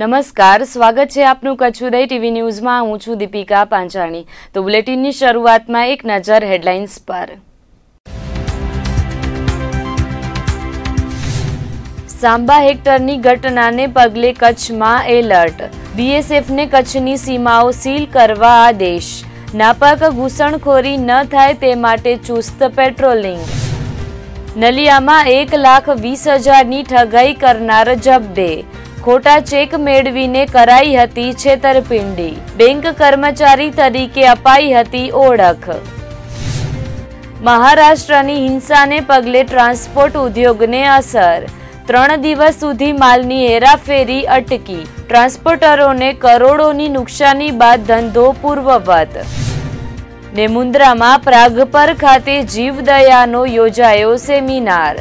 નમસ્કાર સ્વાગત છે આપનું કચ્છુદય ટીવી ન્યૂઝમાં હું છું દીપિકા પાંચાણી તો બુલેટિનની શરૂઆતમાં એક નજર હેડલાઇન્સ પર સાંબા હેક્ટરની ઘટનાને પગલે કચ્છમાં એલર્ટ બીએસએફને કચ્છની સીમાઓ સીલ કરવા આદેશ નાપાક ઘૂસણખોરી ન થાય તે માટે ચુસ્ત પેટ્રોલિંગ નલિયામાં એક લાખ વીસ હજારની ઠગાઈ કરનાર જબ્બે ખોટા ચેક મેળવીને કરાઈ હતી છેતરપિંડી બેંક કર્મચારી તરીકે અપાઈ હતી ઓળખ મહારાષ્ટ્રની હિંસાને પગલે ટ્રાન્સપોર્ટ ઉદ્યોગને અસર ત્રણ દિવસ સુધી માલની હેરાફેરી અટકી ટ્રાન્સપોર્ટરોને કરોડોની નુકસાની બાદ ધંધો પૂર્વવત ને મુન્દ્રામાં પ્રાગપર ખાતે જીવદયાનો યોજાયો સેમિનાર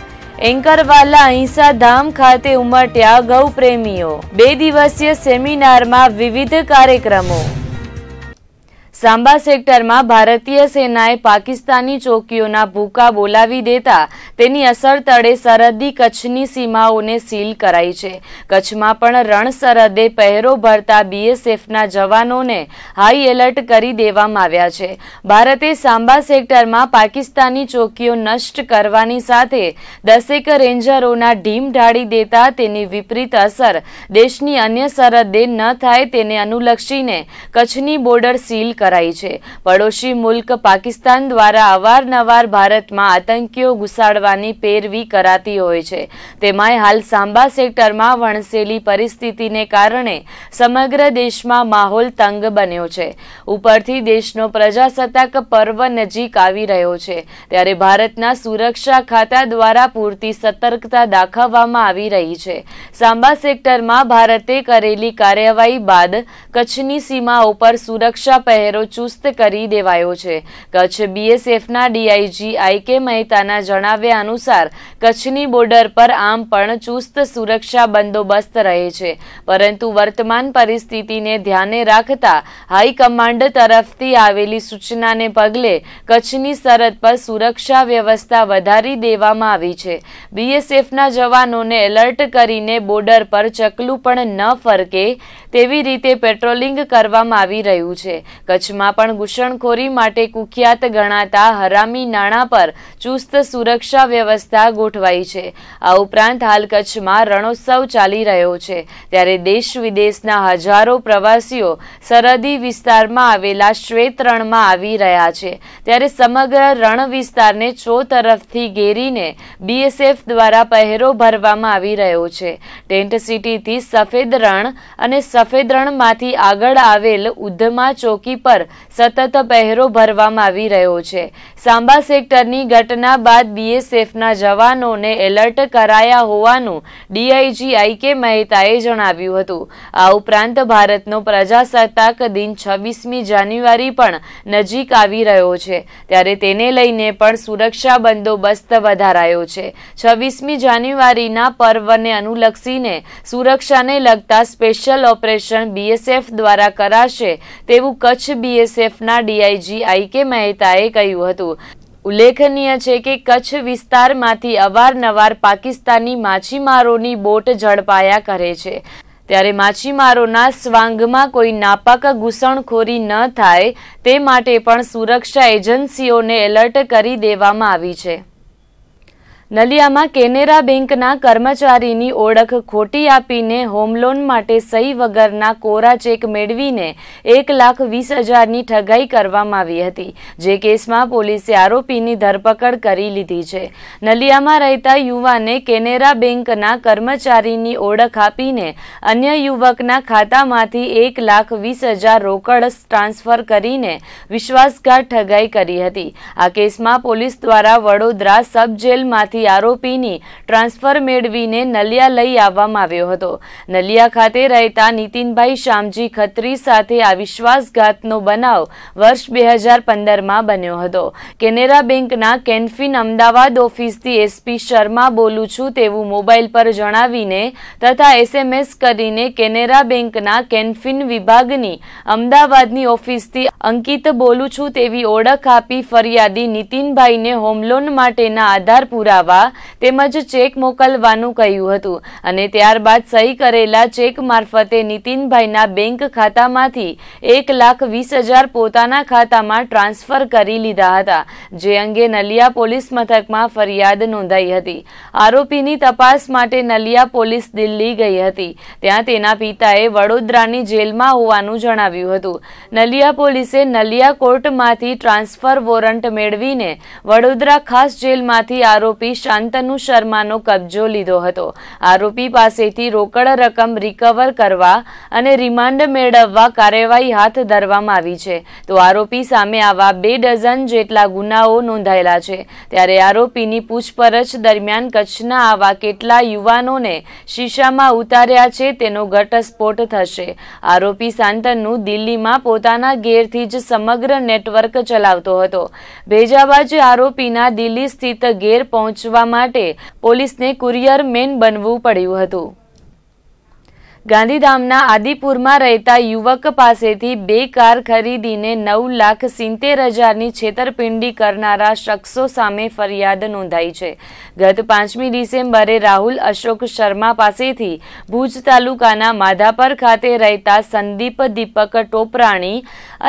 એન્કરવાલા ધામ ખાતે ઉમટ્યા ગૌ પ્રેમીઓ બે દિવસીય સેમિનારમાં વિવિધ કાર્યક્રમો સાંબા સેક્ટરમાં ભારતીય સેનાએ પાકિસ્તાની ચોકીઓના ભૂકા બોલાવી દેતા તેની અસર તળે સરહદી કચ્છની સીમાઓને સીલ કરાઈ છે કચ્છમાં પણ રણ સરહદે પહેરો ભરતા બીએસએફના જવાનોને હાઈ એલર્ટ કરી દેવામાં આવ્યા છે ભારતે સાંબા સેક્ટરમાં પાકિસ્તાની ચોકીઓ નષ્ટ કરવાની સાથે દસેક રેન્જરોના ઢીમ ઢાળી દેતા તેની વિપરીત અસર દેશની અન્ય સરહદે ન થાય તેને અનુલક્ષીને કચ્છની બોર્ડર સીલ કરી કરાઈ છે પડોશી મુલ્ક પાકિસ્તાન દ્વારા અવારનવાર ભારતમાં આતંકીઓ ઘુસાડવાની પેરવી કરાતી હોય છે તેમાંય હાલ સાંબા સેક્ટરમાં વણસેલી પરિસ્થિતિને કારણે સમગ્ર દેશમાં માહોલ તંગ બન્યો છે ઉપરથી દેશનો પ્રજાસત્તાક પર્વ નજીક આવી રહ્યો છે ત્યારે ભારતના સુરક્ષા ખાતા દ્વારા પૂરતી સતર્કતા દાખવવામાં આવી રહી છે સાંબા સેક્ટરમાં ભારતે કરેલી કાર્યવાહી બાદ કચ્છની સીમા ઉપર સુરક્ષા પહેરો પારો ચુસ્ત કરી દેવાયો છે કચ્છ બીએસએફના ડીઆઈજી આઈ કે મહેતાના જણાવ્યા અનુસાર કચ્છની બોર્ડર પર આમ પણ ચુસ્ત સુરક્ષા બંદોબસ્ત રહે છે પરંતુ વર્તમાન પરિસ્થિતિને ધ્યાને રાખતા હાઈકમાન્ડ તરફથી આવેલી સૂચનાને પગલે કચ્છની સરહદ પર સુરક્ષા વ્યવસ્થા વધારી દેવામાં આવી છે બીએસએફના જવાનોને એલર્ટ કરીને બોર્ડર પર ચકલું પણ ન ફરકે તેવી રીતે પેટ્રોલિંગ કરવામાં આવી રહ્યું છે કચ્છ કચ્છમાં પણ ઘૂસણખોરી માટે કુખ્યાત ગણાતા હરામી નાણાં પર ચુસ્ત સુરક્ષા વ્યવસ્થા ગોઠવાઈ છે આ ઉપરાંત હાલ કચ્છમાં રણોત્સવ ચાલી રહ્યો છે ત્યારે દેશ વિદેશના હજારો પ્રવાસીઓ સરહદી વિસ્તારમાં આવેલા શ્વેત રણમાં આવી રહ્યા છે ત્યારે સમગ્ર રણ વિસ્તારને ચો તરફથી ઘેરીને બીએસએફ દ્વારા પહેરો ભરવામાં આવી રહ્યો છે ટેન્ટ સિટીથી સફેદ રણ અને સફેદ રણમાંથી આગળ આવેલ ઉધમા ચોકી પર સતત પહેરો ભરવામાં આવી રહ્યો છે સાંબા સેક્ટરની ઘટના ઘટના બાદ બીએસએફના જવાનોને એલર્ટ કરાયા હોવાનું ડીઆઈજી આઈ કે મહેતાએ જણાવ્યું હતું આ ઉપરાંત ભારતનો પ્રજાસત્તાક દિન છવ્વીસમી જાન્યુઆરી પણ નજીક આવી રહ્યો છે ત્યારે તેને લઈને પણ સુરક્ષા બંદોબસ્ત વધારાયો છે છવ્વીસમી જાન્યુઆરીના પર્વને અનુલક્ષીને સુરક્ષાને લગતા સ્પેશિયલ ઓપરેશન બીએસએફ દ્વારા કરાશે તેવું કચ્છ બીએસએફના ડીઆઈજી આઈ કે મહેતાએ કહ્યું હતું ઉલ્લેખનીય છે કે કચ્છ વિસ્તારમાંથી અવારનવાર પાકિસ્તાની માછીમારોની બોટ ઝડપાયા કરે છે ત્યારે માછીમારોના સ્વાંગમાં કોઈ નાપાક ઘૂસણખોરી ન થાય તે માટે પણ સુરક્ષા એજન્સીઓને એલર્ટ કરી દેવામાં આવી છે નલિયામાં કેનેરા બેંકના કર્મચારીની ઓળખ ખોટી આપીને હોમ લોન માટે સહી વગરના કોરા ચેક મેળવીને એક લાખ વીસ હજારની ઠગાઈ કરવામાં આવી હતી જે કેસમાં પોલીસે આરોપીની ધરપકડ કરી લીધી છે નલિયામાં રહેતા યુવાને કેનેરા બેંકના કર્મચારીની ઓળખ આપીને અન્ય યુવકના ખાતામાંથી એક લાખ વીસ હજાર રોકડ ટ્રાન્સફર કરીને વિશ્વાસઘાત ઠગાઈ કરી હતી આ કેસમાં પોલીસ દ્વારા વડોદરા સબ જેલમાંથી ત્યાંથી આરોપીની ટ્રાન્સફર મેળવીને નલિયા લઈ આવવામાં આવ્યો હતો નલિયા ખાતે રહેતા નીતિનભાઈ શામજી ખત્રી સાથે આ વિશ્વાસઘાતનો બનાવ વર્ષ બે હજાર પંદરમાં બન્યો હતો કેનેરા બેંકના કેન્ફિન અમદાવાદ ઓફિસથી એસપી શર્મા બોલું છું તેવું મોબાઈલ પર જણાવીને તથા એસએમએસ કરીને કેનેરા બેંકના કેન્ફિન વિભાગની અમદાવાદની ઓફિસથી અંકિત બોલું છું તેવી ઓળખ આપી ફરિયાદી નીતિનભાઈને હોમલોન માટેના આધાર પુરાવા કઢાવવા તેમજ ચેક મોકલવાનું કહ્યું હતું અને ત્યારબાદ સહી કરેલા ચેક મારફતે નીતિનભાઈના બેંક ખાતામાંથી એક લાખ વીસ હજાર પોતાના ખાતામાં ટ્રાન્સફર કરી લીધા હતા જે અંગે નલિયા પોલીસ મથકમાં ફરિયાદ નોંધાઈ હતી આરોપીની તપાસ માટે નલિયા પોલીસ દિલ્હી ગઈ હતી ત્યાં તેના પિતાએ વડોદરાની જેલમાં હોવાનું જણાવ્યું હતું નલિયા પોલીસે નલિયા કોર્ટમાંથી ટ્રાન્સફર વોરંટ મેળવીને વડોદરા ખાસ જેલમાંથી આરોપી શાંતનુ શર્માનો કબજો લીધો હતો આરોપી પાસેથી રોકડ રકમ રિકવર કરવા અને રિમાન્ડ મેળવવા કાર્યવાહી હાથ ધરવામાં આવી છે તો આરોપી સામે આવા બે ડઝન જેટલા ગુનાઓ નોંધાયેલા છે ત્યારે આરોપીની પૂછપરછ દરમિયાન કચ્છના આવા કેટલા યુવાનોને શીશામાં ઉતાર્યા છે તેનો ઘટસ્ફોટ થશે આરોપી શાંતનુ દિલ્હીમાં પોતાના ઘેરથી જ સમગ્ર નેટવર્ક ચલાવતો હતો ભેજાબાજ આરોપીના દિલ્હી સ્થિત ઘેર પહોંચ પહોંચવા માટે પોલીસને કુરિયર મેન બનવું પડ્યું હતું ગાંધીધામના આદિપુરમાં રહેતા યુવક પાસેથી બે કાર ખરીદીને નવ લાખ સિત્તેર હજારની છેતરપિંડી કરનારા શખ્સો સામે ફરિયાદ નોંધાઈ છે ગત પાંચમી ડિસેમ્બરે રાહુલ અશોક શર્મા પાસેથી ભુજ તાલુકાના માધાપર ખાતે રહેતા સંદીપ દીપક ટોપરાણી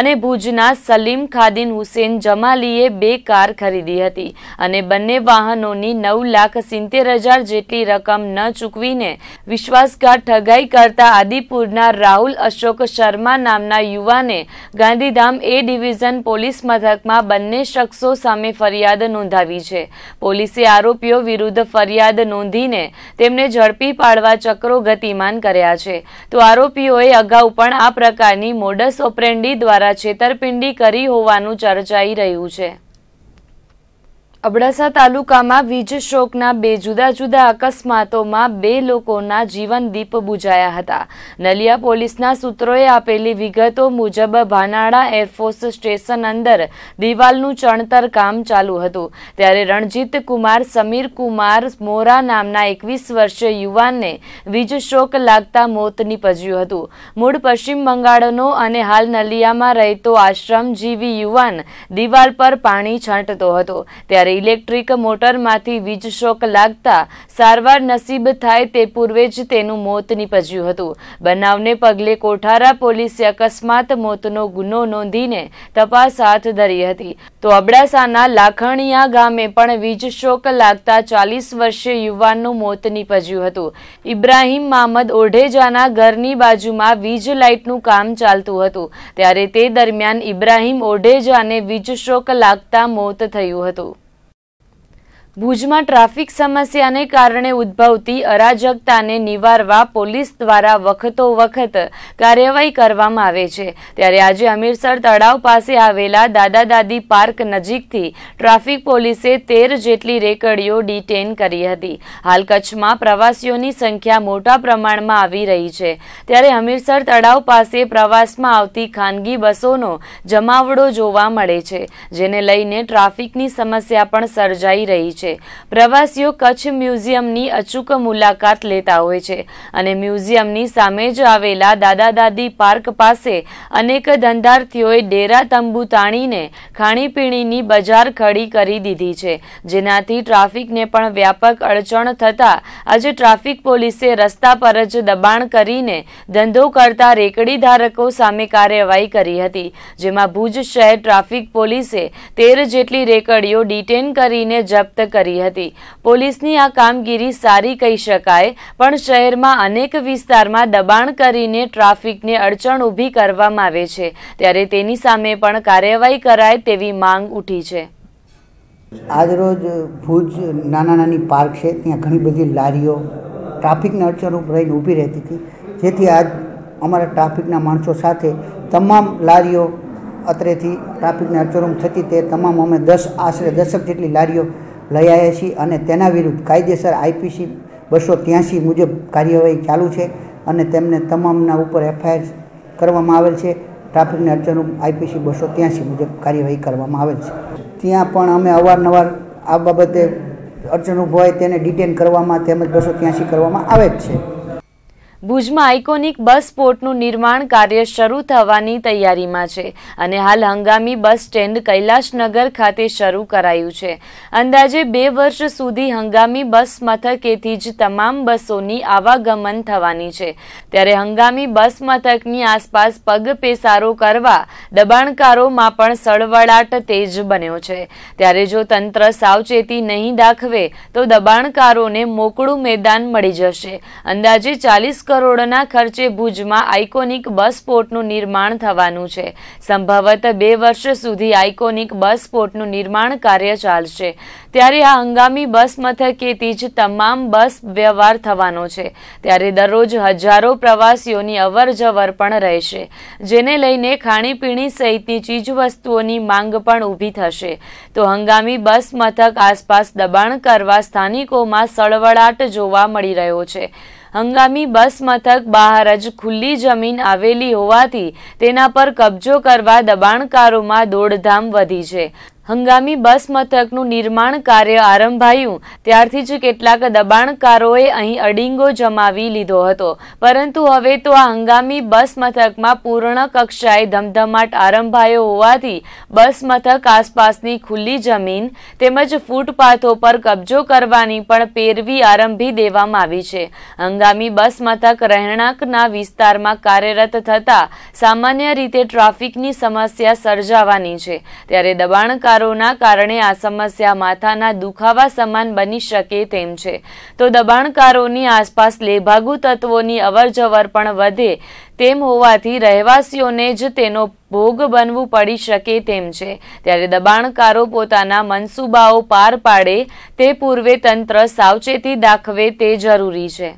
અને ભુજના સલીમ ખાદીન હુસેન જમાલીએ બે કાર ખરીદી હતી અને બંને વાહનોની નવ લાખ સિત્તેર હજાર જેટલી રકમ ન ચૂકવીને વિશ્વાસઘાત ઠગાઈ કર કરતા આદિપુરના રાહુલ અશોક શર્મા નામના યુવાને ગાંધીધામ એ ડિવિઝન પોલીસ મથકમાં બંને શખ્સો સામે ફરિયાદ નોંધાવી છે પોલીસે આરોપીઓ વિરુદ્ધ ફરિયાદ નોંધીને તેમને ઝડપી પાડવા ચક્રો ગતિમાન કર્યા છે તો આરોપીઓએ અગાઉ પણ આ પ્રકારની મોડસ ઓપરેન્ડી દ્વારા છેતરપિંડી કરી હોવાનું ચર્ચાઈ રહ્યું છે અબડાસા તાલુકામાં વીજ શોકના બે જુદા જુદા અકસ્માતોમાં બે લોકોના જીવન દીપ બુજાયા હતા નલિયા પોલીસના સૂત્રોએ આપેલી વિગતો મુજબ ભાનાડા એરફોર્સ સ્ટેશન અંદર દિવાલનું ચણતર કામ ચાલુ હતું ત્યારે રણજીત કુમાર સમીર કુમાર મોરા નામના એકવીસ વર્ષીય યુવાનને વીજ શોક લાગતા મોત નીપજ્યું હતું મૂળ પશ્ચિમ બંગાળનો અને હાલ નલિયામાં રહેતો આશ્રમજીવી યુવાન દિવાલ પર પાણી છાંટતો હતો ત્યારે ત્યારે ઇલેક્ટ્રિક મોટરમાંથી વીજ શોક લાગતા સારવાર નસીબ થાય તે પૂર્વે જ તેનું મોત નીપજ્યું હતું બનાવને પગલે કોઠારા પોલીસે અકસ્માત મોતનો ગુનો નોંધીને તપાસ હાથ ધરી હતી તો અબડાસાના લાખણીયા ગામે પણ વીજ શોક લાગતા ચાલીસ વર્ષે યુવાનનું મોત નીપજ્યું હતું ઇબ્રાહીમ મામદ ઓઢેજાના ઘરની બાજુમાં વીજ લાઇટનું કામ ચાલતું હતું ત્યારે તે દરમિયાન ઇબ્રાહીમ ઓઢેજાને વીજ શોક લાગતા મોત થયું હતું ભુજમાં ટ્રાફિક સમસ્યાને કારણે ઉદ્ભવતી અરાજકતાને નિવારવા પોલીસ દ્વારા વખતો વખત કાર્યવાહી કરવામાં આવે છે ત્યારે આજે અમીરસર તળાવ પાસે આવેલા દાદા દાદી પાર્ક નજીકથી ટ્રાફિક પોલીસે તેર જેટલી રેકડીઓ ડિટેન કરી હતી હાલ કચ્છમાં પ્રવાસીઓની સંખ્યા મોટા પ્રમાણમાં આવી રહી છે ત્યારે અમીરસર તળાવ પાસે પ્રવાસમાં આવતી ખાનગી બસોનો જમાવડો જોવા મળે છે જેને લઈને ટ્રાફિકની સમસ્યા પણ સર્જાઈ રહી છે છે પ્રવાસીઓ કચ્છ મ્યુઝિયમની અચૂક મુલાકાત લેતા હોય છે અને મ્યુઝિયમની સામે જ આવેલા દાદા દાદી પાર્ક પાસે અનેક ધંધાર્થીઓએ ડેરા તંબુ તાણીને ખાણીપીણીની બજાર ખડી કરી દીધી છે જેનાથી ટ્રાફિકને પણ વ્યાપક અડચણ થતા આજે ટ્રાફિક પોલીસે રસ્તા પર જ દબાણ કરીને ધંધો કરતા રેકડી ધારકો સામે કાર્યવાહી કરી હતી જેમાં ભુજ શહેર ટ્રાફિક પોલીસે તેર જેટલી રેકડીઓ ડિટેન કરીને જપ્ત કરી કરી હતી પોલીસની આ કામગીરી સારી કહી શકાય પણ શહેરમાં અનેક વિસ્તારમાં દબાણ કરીને ટ્રાફિકને અડચણ ઊભી કરવામાં આવે છે ત્યારે તેની સામે પણ કાર્યવાહી કરાય તેવી માંગ ઉઠી છે આજરોજ ભુજ નાના નાની પાર્ક છે ત્યાં ઘણી બધી લારીઓ ટ્રાફિકને અડચણ રહીને ઊભી રહેતી હતી જેથી આજ અમારા ટ્રાફિકના માણસો સાથે તમામ લારીઓ અત્રેથી ટ્રાફિકને અડચણ થતી તે તમામ અમે દસ આશરે દશક જેટલી લારીઓ લઈ આવ્યા છીએ અને તેના વિરુદ્ધ કાયદેસર આઈપીસી બસો ત્યાંસી મુજબ કાર્યવાહી ચાલુ છે અને તેમને તમામના ઉપર એફઆઈઆર કરવામાં આવેલ છે ટ્રાફિકની અડચણરૂપ આઈપીસી બસો ત્યાંસી મુજબ કાર્યવાહી કરવામાં આવેલ છે ત્યાં પણ અમે અવારનવાર આ બાબતે અડચણ ઊભો હોય તેને ડિટેન કરવામાં તેમજ બસો ત્યાંસી કરવામાં આવે જ છે ભુજમાં આઇકોનિક બસ પોર્ટનું નિર્માણ કાર્ય શરૂ થવાની તૈયારીમાં છે અને હાલ હંગામી બસ સ્ટેન્ડ કૈલાશનગર ખાતે શરૂ કરાયું છે અંદાજે બે વર્ષ સુધી હંગામી બસ મથકેથી જ તમામ બસોની આવાગમન થવાની છે ત્યારે હંગામી બસ મથકની આસપાસ પગ પેસારો કરવા દબાણકારોમાં પણ સળવળાટ તેજ બન્યો છે ત્યારે જો તંત્ર સાવચેતી નહીં દાખવે તો દબાણકારોને મોકળું મેદાન મળી જશે અંદાજે ચાલીસ કરોડના ખર્ચે ભુજમાં આઇકોનિક બસ પોર્ટનું નિર્માણ થવાનું છે સંભવત બે વર્ષ સુધી આઇકોનિક બસ પોર્ટનું નિર્માણ કાર્ય ચાલશે ત્યારે આ હંગામી બસ મથકેથી જ તમામ બસ વ્યવહાર થવાનો છે ત્યારે દરરોજ હજારો પ્રવાસીઓની અવર જવર પણ રહેશે જેને લઈને ખાણીપીણી સહિતની ચીજવસ્તુઓની માંગ પણ ઊભી થશે તો હંગામી બસ મથક આસપાસ દબાણ કરવા સ્થાનિકોમાં સળવળાટ જોવા મળી રહ્યો છે હંગામી બસ મથક બહાર જ ખુલ્લી જમીન આવેલી હોવાથી તેના પર કબજો કરવા દબાણકારોમાં દોડધામ વધી છે હંગામી બસ મથકનું નિર્માણ કાર્ય આરંભાયું ત્યારથી જ કેટલાક દબાણકારોએ અહીં અડીંગો જમાવી લીધો હતો પરંતુ હવે તો આ હંગામી બસ મથકમાં પૂર્ણ કક્ષાએ ધમધમાટ આરંભાયો હોવાથી બસ મથક આસપાસની ખુલ્લી જમીન તેમજ ફૂટપાથો પર કબજો કરવાની પણ પેરવી આરંભી દેવામાં આવી છે હંગામી બસ મથક રહેણાંકના વિસ્તારમાં કાર્યરત થતાં સામાન્ય રીતે ટ્રાફિકની સમસ્યા સર્જાવાની છે ત્યારે દબાણકારો વિચારોના કારણે આ સમસ્યા માથાના દુખાવા સમાન બની શકે તેમ છે તો દબાણકારોની આસપાસ લેભાગુ તત્વોની અવરજવર પણ વધે તેમ હોવાથી રહેવાસીઓને જ તેનો ભોગ બનવું પડી શકે તેમ છે ત્યારે દબાણકારો પોતાના મનસૂબાઓ પાર પાડે તે પૂર્વે તંત્ર સાવચેતી દાખવે તે જરૂરી છે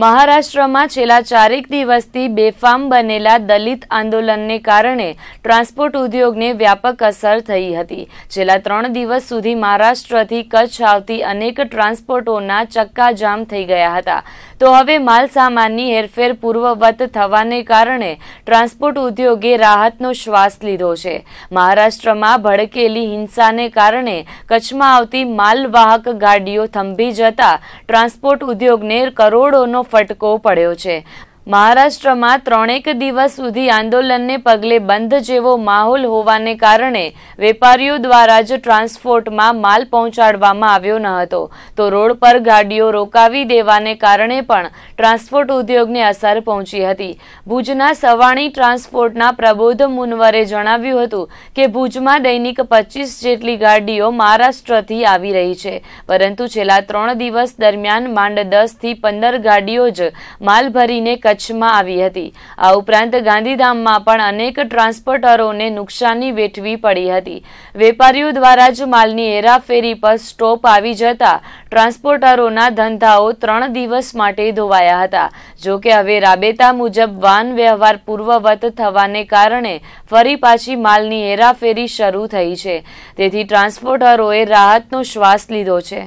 મહારાષ્ટ્રમાં છેલ્લા ચારેક દિવસથી બેફામ બનેલા દલિત આંદોલનને કારણે ટ્રાન્સપોર્ટ ઉદ્યોગને વ્યાપક અસર થઈ હતી છેલ્લા ત્રણ દિવસ સુધી મહારાષ્ટ્રથી કચ્છ આવતી અનેક ટ્રાન્સપોર્ટોના ચક્કાજામ થઈ ગયા હતા તો હવે માલસામાનની હેરફેર પૂર્વવત થવાને કારણે ટ્રાન્સપોર્ટ ઉદ્યોગે રાહતનો શ્વાસ લીધો છે મહારાષ્ટ્રમાં ભડકેલી હિંસાને કારણે કચ્છમાં આવતી માલવાહક ગાડીઓ થંભી જતા ટ્રાન્સપોર્ટ ઉદ્યોગને કરોડોનો ફટકો પડ્યો છે મહારાષ્ટ્રમાં ત્રણેક દિવસ સુધી આંદોલનને પગલે બંધ જેવો માહોલ હોવાને કારણે વેપારીઓ દ્વારા જ ટ્રાન્સપોર્ટમાં માલ પહોંચાડવામાં આવ્યો ન હતો તો રોડ પર ગાડીઓ રોકાવી દેવાને કારણે પણ ટ્રાન્સપોર્ટ ઉદ્યોગને અસર પહોંચી હતી ભુજના સવાણી ટ્રાન્સપોર્ટના પ્રબોધ મુનવરે જણાવ્યું હતું કે ભુજમાં દૈનિક પચીસ જેટલી ગાડીઓ મહારાષ્ટ્રથી આવી રહી છે પરંતુ છેલ્લા ત્રણ દિવસ દરમિયાન માંડ દસથી પંદર ગાડીઓ જ માલ ભરીને કચ્છમાં આવી હતી આ ઉપરાંત ગાંધીધામમાં પણ અનેક ટ્રાન્સપોર્ટરોને નુકસાની વેઠવી પડી હતી વેપારીઓ દ્વારા જ માલની હેરાફેરી પર સ્ટોપ આવી જતા ટ્રાન્સપોર્ટરોના ધંધાઓ ત્રણ દિવસ માટે ધોવાયા હતા જોકે હવે રાબેતા મુજબ વાહન વ્યવહાર પૂર્વવત થવાને કારણે ફરી પાછી માલની હેરાફેરી શરૂ થઈ છે તેથી ટ્રાન્સપોર્ટરોએ રાહતનો શ્વાસ લીધો છે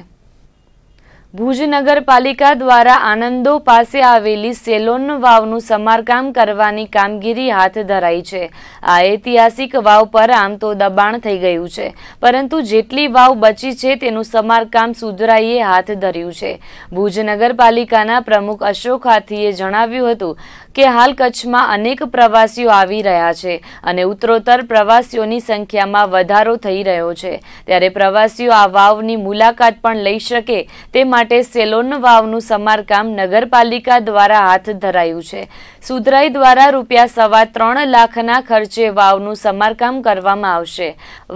ભુજ નગરપાલિકા દ્વારા આનંદો પાસે આવેલી સેલોન વાવનું સમારકામ કરવાની કામગીરી હાથ ધરાઈ છે આ ઐતિહાસિક વાવ પર આમ તો દબાણ થઈ ગયું છે પરંતુ જેટલી વાવ બચી છે તેનું સમારકામ સુધરાઈએ હાથ ધર્યું છે ભુજ નગરપાલિકાના પ્રમુખ અશોક હાથીએ જણાવ્યું હતું કે હાલ કચ્છમાં અનેક પ્રવાસીઓ આવી રહ્યા છે અને ઉત્તરોત્તર પ્રવાસીઓની સંખ્યામાં વધારો થઈ રહ્યો છે ત્યારે પ્રવાસીઓ આ વાવની મુલાકાત પણ લઈ શકે તે માટે સેલોન વાવનું સમારકામ નગરપાલિકા દ્વારા હાથ ધરાયું છે સુધરાઈ દ્વારા રૂપિયા સવા ત્રણ લાખના ખર્ચે વાવનું સમારકામ કરવામાં આવશે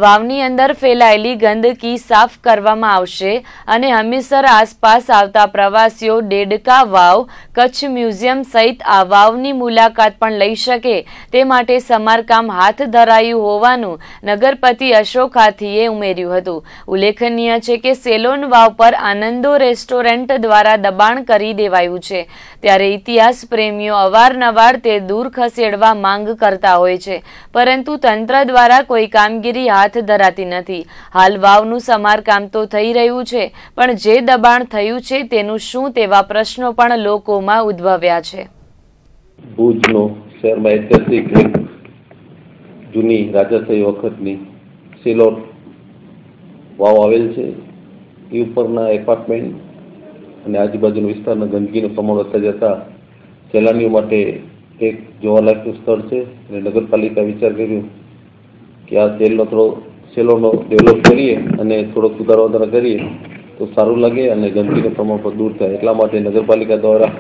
વાવની અંદર ફેલાયેલી ગંદકી સાફ કરવામાં આવશે અને હમીસર આસપાસ આવતા પ્રવાસીઓ ડેડકા વાવ કચ્છ મ્યુઝિયમ સહિત આ વાવ વાવની મુલાકાત પણ લઈ શકે તે માટે સમારકામ હાથ ધરાયું હોવાનું નગરપતિ અશોક હાથીએ ઉમેર્યું હતું ઉલ્લેખનીય છે કે સેલોન વાવ પર આનંદો રેસ્ટોરન્ટ દ્વારા દબાણ કરી દેવાયું છે ત્યારે ઇતિહાસ પ્રેમીઓ અવારનવાર તે દૂર ખસેડવા માંગ કરતા હોય છે પરંતુ તંત્ર દ્વારા કોઈ કામગીરી હાથ ધરાતી નથી હાલ વાવનું સમારકામ તો થઈ રહ્યું છે પણ જે દબાણ થયું છે તેનું શું તેવા પ્રશ્નો પણ લોકોમાં ઉદ્ભવ્યા છે ભુજનો શહેરમાં ઐતિહાસિક એક જૂની રાજાશાહી વખતની સિલોટ વાવ આવેલ છે એ ઉપરના એપાર્ટમેન્ટ અને આજુબાજુના વિસ્તારના ગંદકીનું પ્રમાણ વધતા જતાં સહેલાણીઓ માટે એક જોવાલાયકનું સ્થળ છે અને નગરપાલિકા વિચાર કર્યો કે આ સેલનો થોડો સેલોનો ડેવલપ કરીએ અને થોડોક સુધારો વધારા કરીએ તો સારું લાગે અને ગંદકીનું પ્રમાણ પણ દૂર થાય એટલા માટે નગરપાલિકા દ્વારા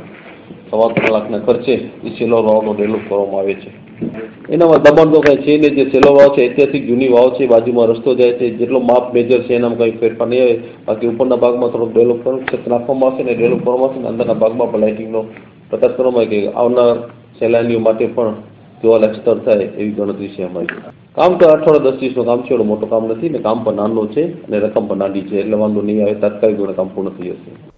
સવા કલાકના લાખના ખર્ચે એ સેલો વાવનો ડેવલપ કરવામાં આવે છે એનામાં દબાણ તો કાંઈ છે નહીં જે સેલો વાવ છે ઐતિહાસિક જૂની વાવ છે બાજુમાં રસ્તો જાય છે જેટલો માપ મેજર છે એનામાં કાંઈ ફેરફાર નહીં આવે બાકી ઉપરના ભાગમાં થોડોક ડેવલપ ક્ષેત્ર નાખવામાં આવશે ને ડેવલપ કરવામાં આવશે ને અંદરના ભાગમાં પણ લાઇટિંગનો પ્રકાશ કરવામાં આવે કે આવનાર સહેલાણીઓ માટે પણ જોવાલાયક સ્તર થાય એવી ગણતરી છે અમારી કામ તો અઠવાડિયા દસ દિવસનું કામ છે એવડું મોટું કામ નથી ને કામ પણ નાનું છે અને રકમ પણ નાની છે એટલે વાંધો નહીં આવે તાત્કાલિક ધોરણે કામ પૂર્ણ થઈ જશે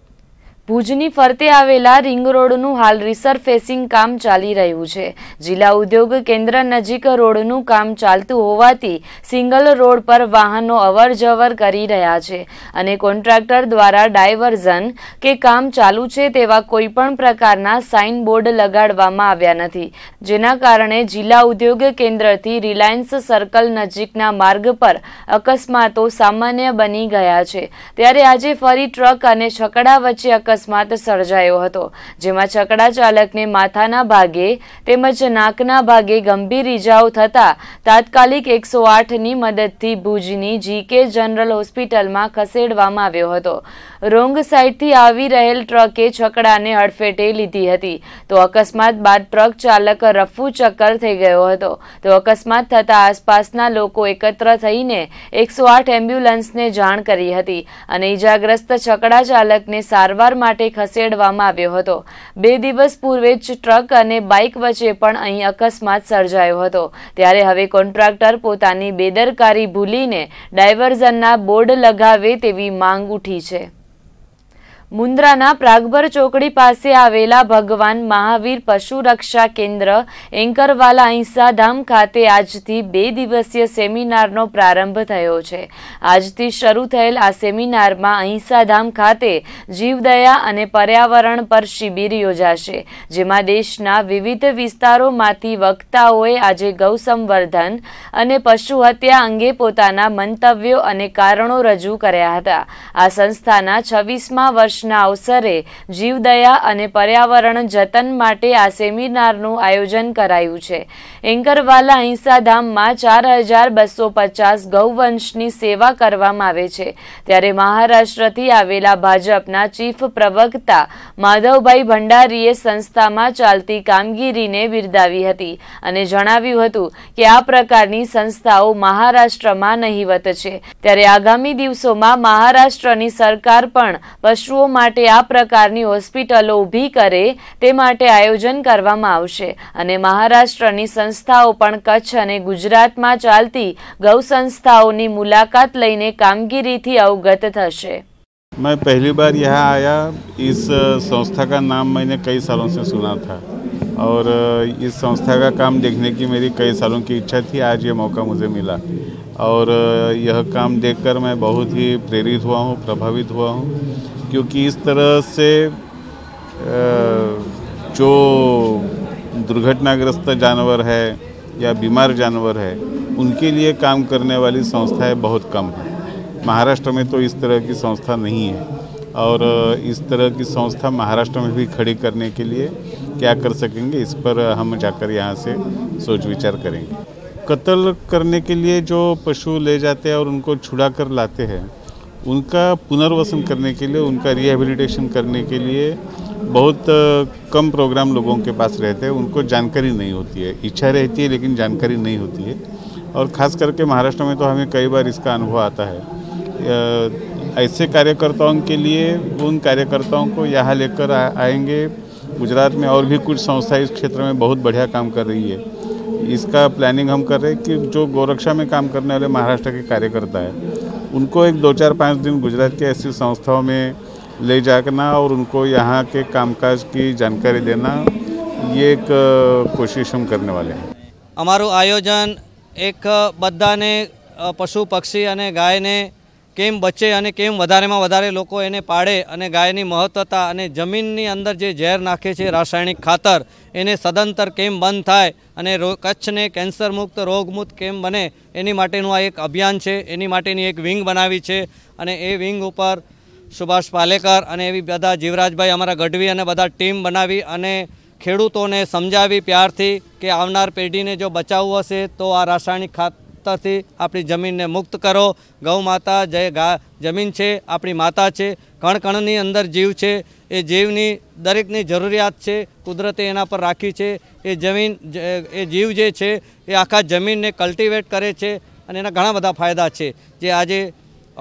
ભુજની ફરતે આવેલા રિંગ રોડનું હાલ રિસરફેસિંગ કામ ચાલી રહ્યું છે જિલ્લા ઉદ્યોગ કેન્દ્ર નજીક રોડનું કામ ચાલતું હોવાથી સિંગલ રોડ પર વાહનો અવરજવર કરી રહ્યા છે અને કોન્ટ્રાક્ટર દ્વારા ડાયવર્ઝન કે કામ ચાલુ છે તેવા કોઈપણ પ્રકારના સાઇન બોર્ડ લગાડવામાં આવ્યા નથી જેના કારણે જિલ્લા ઉદ્યોગ કેન્દ્રથી રિલાયન્સ સર્કલ નજીકના માર્ગ પર અકસ્માતો સામાન્ય બની ગયા છે ત્યારે આજે ફરી ટ્રક અને છકડા વચ્ચે અકસ્માત સર્જાયો હતો જેમાં ચકડા ચાલકને માથાના ભાગે તેમજ નાકના ભાગે ગંભીર ઇજાઓ થતા તાત્કાલિક એકસો આઠની મદદથી ભુજની જીકે જનરલ હોસ્પિટલમાં ખસેડવામાં આવ્યો હતો રોંગ સાઇડથી આવી રહેલ ટ્રકે છકડાને હડફેટે લીધી હતી તો અકસ્માત બાદ ટ્રક ચાલક રફુ ચક્કર થઈ ગયો હતો તો અકસ્માત થતા આસપાસના લોકો એકત્ર થઈને એકસો આઠ એમ્બ્યુલન્સને જાણ કરી હતી અને ઇજાગ્રસ્ત છકડા ચાલકને સારવાર માટે ખસેડવામાં આવ્યો હતો બે દિવસ પૂર્વે જ ટ્રક અને બાઇક વચ્ચે પણ અહીં અકસ્માત સર્જાયો હતો ત્યારે હવે કોન્ટ્રાક્ટર પોતાની બેદરકારી ભૂલીને ડાયવર્ઝનના બોર્ડ લગાવે તેવી માંગ ઉઠી છે મુન્દ્રાના પ્રાગભર ચોકડી પાસે આવેલા ભગવાન મહાવીર પશુ રક્ષા કેન્દ્ર એન્કરવાલા અહિંસાધામ ખાતે આજથી બે દિવસીય સેમિનારનો પ્રારંભ થયો છે આજથી શરૂ થયેલ આ સેમિનારમાં અહિંસાધામ ખાતે જીવદયા અને પર્યાવરણ પર શિબિર યોજાશે જેમાં દેશના વિવિધ વિસ્તારોમાંથી વક્તાઓએ આજે ગૌ સંવર્ધન અને પશુ હત્યા અંગે પોતાના મંતવ્યો અને કારણો રજૂ કર્યા હતા આ સંસ્થાના છવ્વીસમા વર્ષ દિવસના અવસરે જીવદયા અને પર્યાવરણ જતન માટે આ સેમિનારનું આયોજન કરાયું છે એન્કરવાલા અહિંસાધામમાં ચાર હજાર બસો પચાસ ગૌવંશની સેવા કરવામાં આવે છે ત્યારે મહારાષ્ટ્રથી આવેલા ભાજપના ચીફ પ્રવક્તા માધવભાઈ ભંડારીએ સંસ્થામાં ચાલતી કામગીરીને બિરદાવી હતી અને જણાવ્યું હતું કે આ પ્રકારની સંસ્થાઓ મહારાષ્ટ્રમાં નહીવત છે ત્યારે આગામી દિવસોમાં મહારાષ્ટ્રની સરકાર પણ પશુઓ માટે આ પ્રકારની હોસ્પિટલો ઊભી કરે તે માટે આયોજન કરવામાં આવશે અને મહારાષ્ટ્રની સંસ્થાઓ પણ કચ્છ અને ગુજરાતમાં ચાલતી ગૌ સંસ્થાઓની મુલાકાત લઈને કામગીરીથી અવગત થશે मैं पहली बार यहाँ आया इस संस्था का नाम मैंने कई सालों से सुना था और इस संस्था का काम देखने की मेरी कई सालों की इच्छा थी आज ये मौका मुझे मिला और यह काम देखकर मैं बहुत ही प्रेरित हुआ हूँ प्रभावित हुआ हूँ क्योंकि इस तरह से जो दुर्घटनाग्रस्त जानवर है या बीमार जानवर है उनके लिए काम करने वाली संस्थाएं बहुत कम हैं महाराष्ट्र में तो इस तरह की संस्था नहीं है और इस तरह की संस्था महाराष्ट्र में भी खड़ी करने के लिए क्या कर सकेंगे इस पर हम जाकर यहाँ से सोच विचार करेंगे कत्ल करने के लिए जो पशु ले जाते हैं और उनको छुड़ा कर लाते हैं उनका पुनर्वसन करने के लिए उनका रिहेबिलिटेशन करने के लिए बहुत कम प्रोग्राम लोगों के पास रहते हैं उनको जानकारी नहीं होती है इच्छा रहती है लेकिन जानकारी नहीं होती है और ख़ास करके महाराष्ट्र में तो हमें कई बार इसका अनुभव आता है ऐसे कार्यकर्ताओं के लिए उन कार्यकर्ताओं को यहाँ लेकर आएंगे गुजरात में और भी कुछ संस्था इस क्षेत्र में बहुत बढ़िया काम कर रही है इसका प्लानिंग हम कर रहे हैं कि जो गोरक्षा में काम करने वाले महाराष्ट्र के कार्यकर्ता है उनको एक दो चार पाँच दिन गुजरात के ऐसी संस्थाओं में ले जाना और उनको यहाँ के कामकाज की जानकारी देना ये एक कोशिश हम करने वाले हैं आयोजन एक बदा ने पशु पक्षी और गाय ने કેમ બચે અને કેમ વધારેમાં વધારે લોકો એને પાડે અને ગાયની મહત્ત્વતા અને જમીનની અંદર જે ઝેર નાખે છે રાસાયણિક ખાતર એને સદંતર કેમ બંધ થાય અને કચ્છને કેન્સર મુક્ત રોગમુક્ત કેમ બને એની માટેનું આ એક અભિયાન છે એની માટેની એક વિંગ બનાવી છે અને એ વિંગ ઉપર સુભાષ પાલેકર અને એવી બધા જીવરાજભાઈ અમારા ગઢવી અને બધા ટીમ બનાવી અને ખેડૂતોને સમજાવી પ્યારથી કે આવનાર પેઢીને જો બચાવવું હશે તો આ રાસાયણિક ખાત જાગૃતતાથી આપણી જમીનને મુક્ત કરો ગૌ માતા જે જમીન છે આપણી માતા છે કણકણની અંદર જીવ છે એ જીવની દરેકની જરૂરિયાત છે કુદરતે એના પર રાખી છે એ જમીન એ જીવ જે છે એ આખા જમીનને કલ્ટિવેટ કરે છે અને એના ઘણા બધા ફાયદા છે જે આજે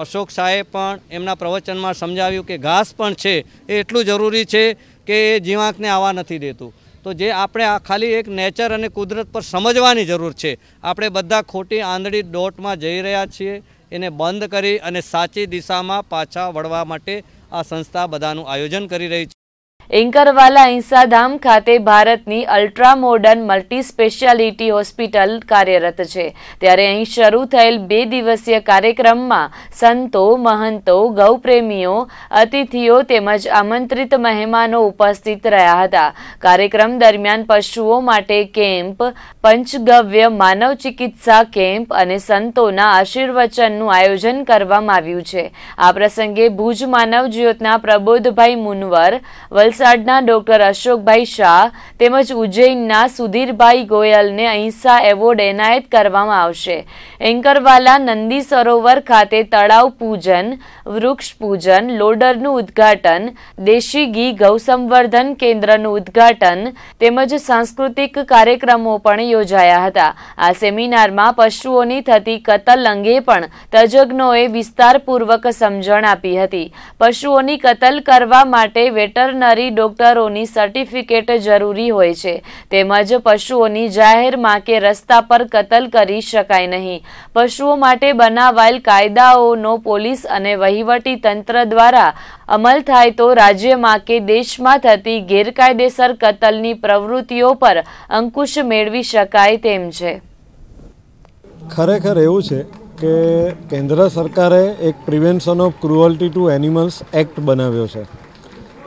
અશોક શાહે પણ એમના પ્રવચનમાં સમજાવ્યું કે ઘાસ પણ છે એ એટલું જરૂરી છે કે એ જીવાંકને આવવા નથી દેતું તો જે આપણે આ ખાલી એક નેચર અને કુદરત પર સમજવાની જરૂર છે આપણે બધા ખોટી આંધળી દોટમાં જઈ રહ્યા છીએ એને બંધ કરી અને સાચી દિશામાં પાછા વળવા માટે આ સંસ્થા બધાનું આયોજન કરી રહી છે એન્કરવાલા અહિંસાધામ ખાતે ભારતની ultra modern multi speciality hospital કાર્યરત છે ત્યારે અહીં શરૂ થયેલ બે દિવસીય કાર્યક્રમમાં સંતો મહંતો ગૌપ્રેમીઓ અતિથિઓ તેમજ આમંત્રિત મહેમાનો ઉપસ્થિત રહ્યા હતા કાર્યક્રમ દરમિયાન પશુઓ માટે કેમ્પ પંચગવ્ય માનવ ચિકિત્સા કેમ્પ અને સંતોના આશીર્વચનનું આયોજન કરવામાં આવ્યું છે આ પ્રસંગે ભુજ માનવ જ્યોતના પ્રબોધભાઈ મુનવર વલસાડના ડોક્ટર અશોકભાઈ શાહ તેમજ ઉજ્જૈનના સુધીરભાઈ ગોયલને અહિંસા એવોર્ડ એનાયત કરવામાં આવશે એન્કરવાલા નંદી સરોવર ખાતે તળાવ પૂજન વૃક્ષ પૂજન લોડરનું ઉદ્ઘાટન દેશી ઘી ગૌસંવર્ધન કેન્દ્રનું ઉદ્ઘાટન તેમજ સાંસ્કૃતિક કાર્યક્રમો પણ યોજાયા હતા આ સેમિનારમાં પશુઓની થતી કતલ અંગે પણ તજજ્ઞોએ વિસ્તારપૂર્વક સમજણ આપી હતી પશુઓની કતલ કરવા માટે વેટરનરી સરકારી ડોક્ટરોની સર્ટિફિકેટ જરૂરી હોય છે તેમજ પશુઓની જાહેરમાં કે રસ્તા પર કતલ કરી શકાય નહીં પશુઓ માટે બનાવાયેલ કાયદાઓનો પોલીસ અને વહીવટી તંત્ર દ્વારા અમલ થાય તો રાજ્યમાં કે દેશમાં થતી ગેરકાયદેસર કતલની પ્રવૃત્તિઓ પર અંકુશ મેળવી શકાય તેમ છે ખરેખર એવું છે કે કેન્દ્ર સરકારે એક prevention of cruelty to animals act બનાવ્યો છે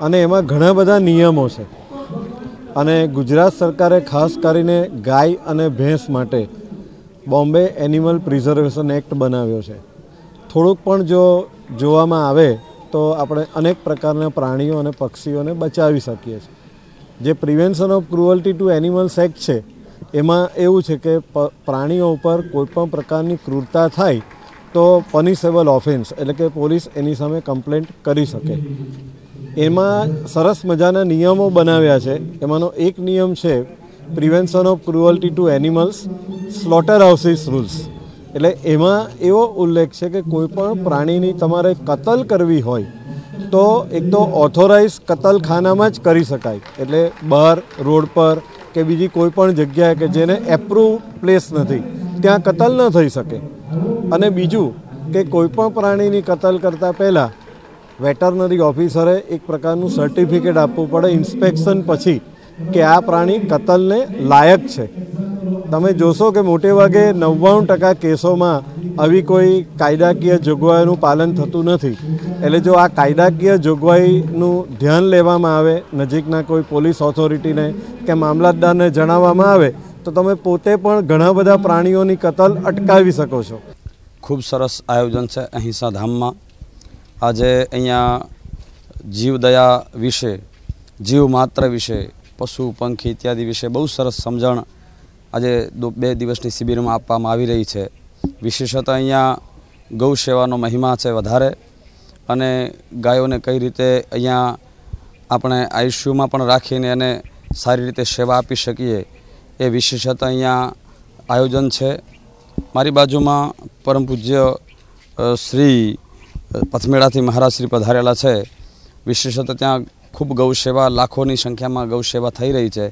અને એમાં ઘણા બધા નિયમો છે અને ગુજરાત સરકારે ખાસ કરીને ગાય અને ભેંસ માટે બોમ્બે એનિમલ પ્રિઝર્વેશન એક્ટ બનાવ્યો છે થોડુંક પણ જો જોવામાં આવે તો આપણે અનેક પ્રકારના પ્રાણીઓ અને પક્ષીઓને બચાવી શકીએ છીએ જે prevention of cruelty to animals act છે એમાં એવું છે કે પ્રાણીઓ ઉપર કોઈપણ પ્રકારની ક્રૂરતા થાય તો પનિશેબલ ઓફેન્સ એટલે કે પોલીસ એની સામે કમ્પ્લેન્ટ કરી શકે એમાં સરસ મજાના નિયમો બનાવ્યા છે એમાંનો એક નિયમ છે prevention of cruelty to animals slaughter houses rules એટલે એમાં એવો ઉલ્લેખ છે કે કોઈપણ પ્રાણીની તમારે કતલ કરવી હોય તો એક તો ઓથોરાઇઝ કતલખાનામાં જ કરી શકાય એટલે બહાર રોડ પર કે બીજી કોઈપણ જગ્યાએ કે જેને એપ્રુવ પ્લેસ નથી ત્યાં કતલ ન થઈ શકે અને બીજું કે કોઈપણ પ્રાણીની કતલ કરતાં પહેલાં વેટરનરી ઓફિસરે એક પ્રકારનું સર્ટિફિકેટ આપવું પડે ઇન્સ્પેક્શન પછી કે આ પ્રાણી કતલને લાયક છે તમે જોશો કે મોટે ભાગે નવ્વાણું ટકા કેસોમાં આવી કોઈ કાયદાકીય જોગવાઈનું પાલન થતું નથી એટલે જો આ કાયદાકીય જોગવાઈનું ધ્યાન લેવામાં આવે નજીકના કોઈ પોલીસ ઓથોરિટીને કે મામલતદારને જણાવવામાં આવે તો તમે પોતે પણ ઘણા બધા પ્રાણીઓની કતલ અટકાવી શકો છો ખૂબ સરસ આયોજન છે અહિંસા ધામમાં આજે અહીંયા જીવદયા વિશે જીવ માત્ર વિશે પશુ પંખી ઇત્યાદિ વિશે બહુ સરસ સમજણ આજે બે દિવસની શિબિરમાં આપવામાં આવી રહી છે વિશેષત અહીંયા ગૌ સેવાનો મહિમા છે વધારે અને ગાયોને કઈ રીતે અહીંયા આપણે આયુષ્યુમાં પણ રાખીને એને સારી રીતે સેવા આપી શકીએ એ વિશેષત અહીંયા આયોજન છે મારી બાજુમાં પરમ પૂજ્ય શ્રી પથમેળાથી મહારાજશ્રી પધારેલા છે વિશેષત ત્યાં ખૂબ ગૌસેવા લાખોની સંખ્યામાં ગૌસેવા થઈ રહી છે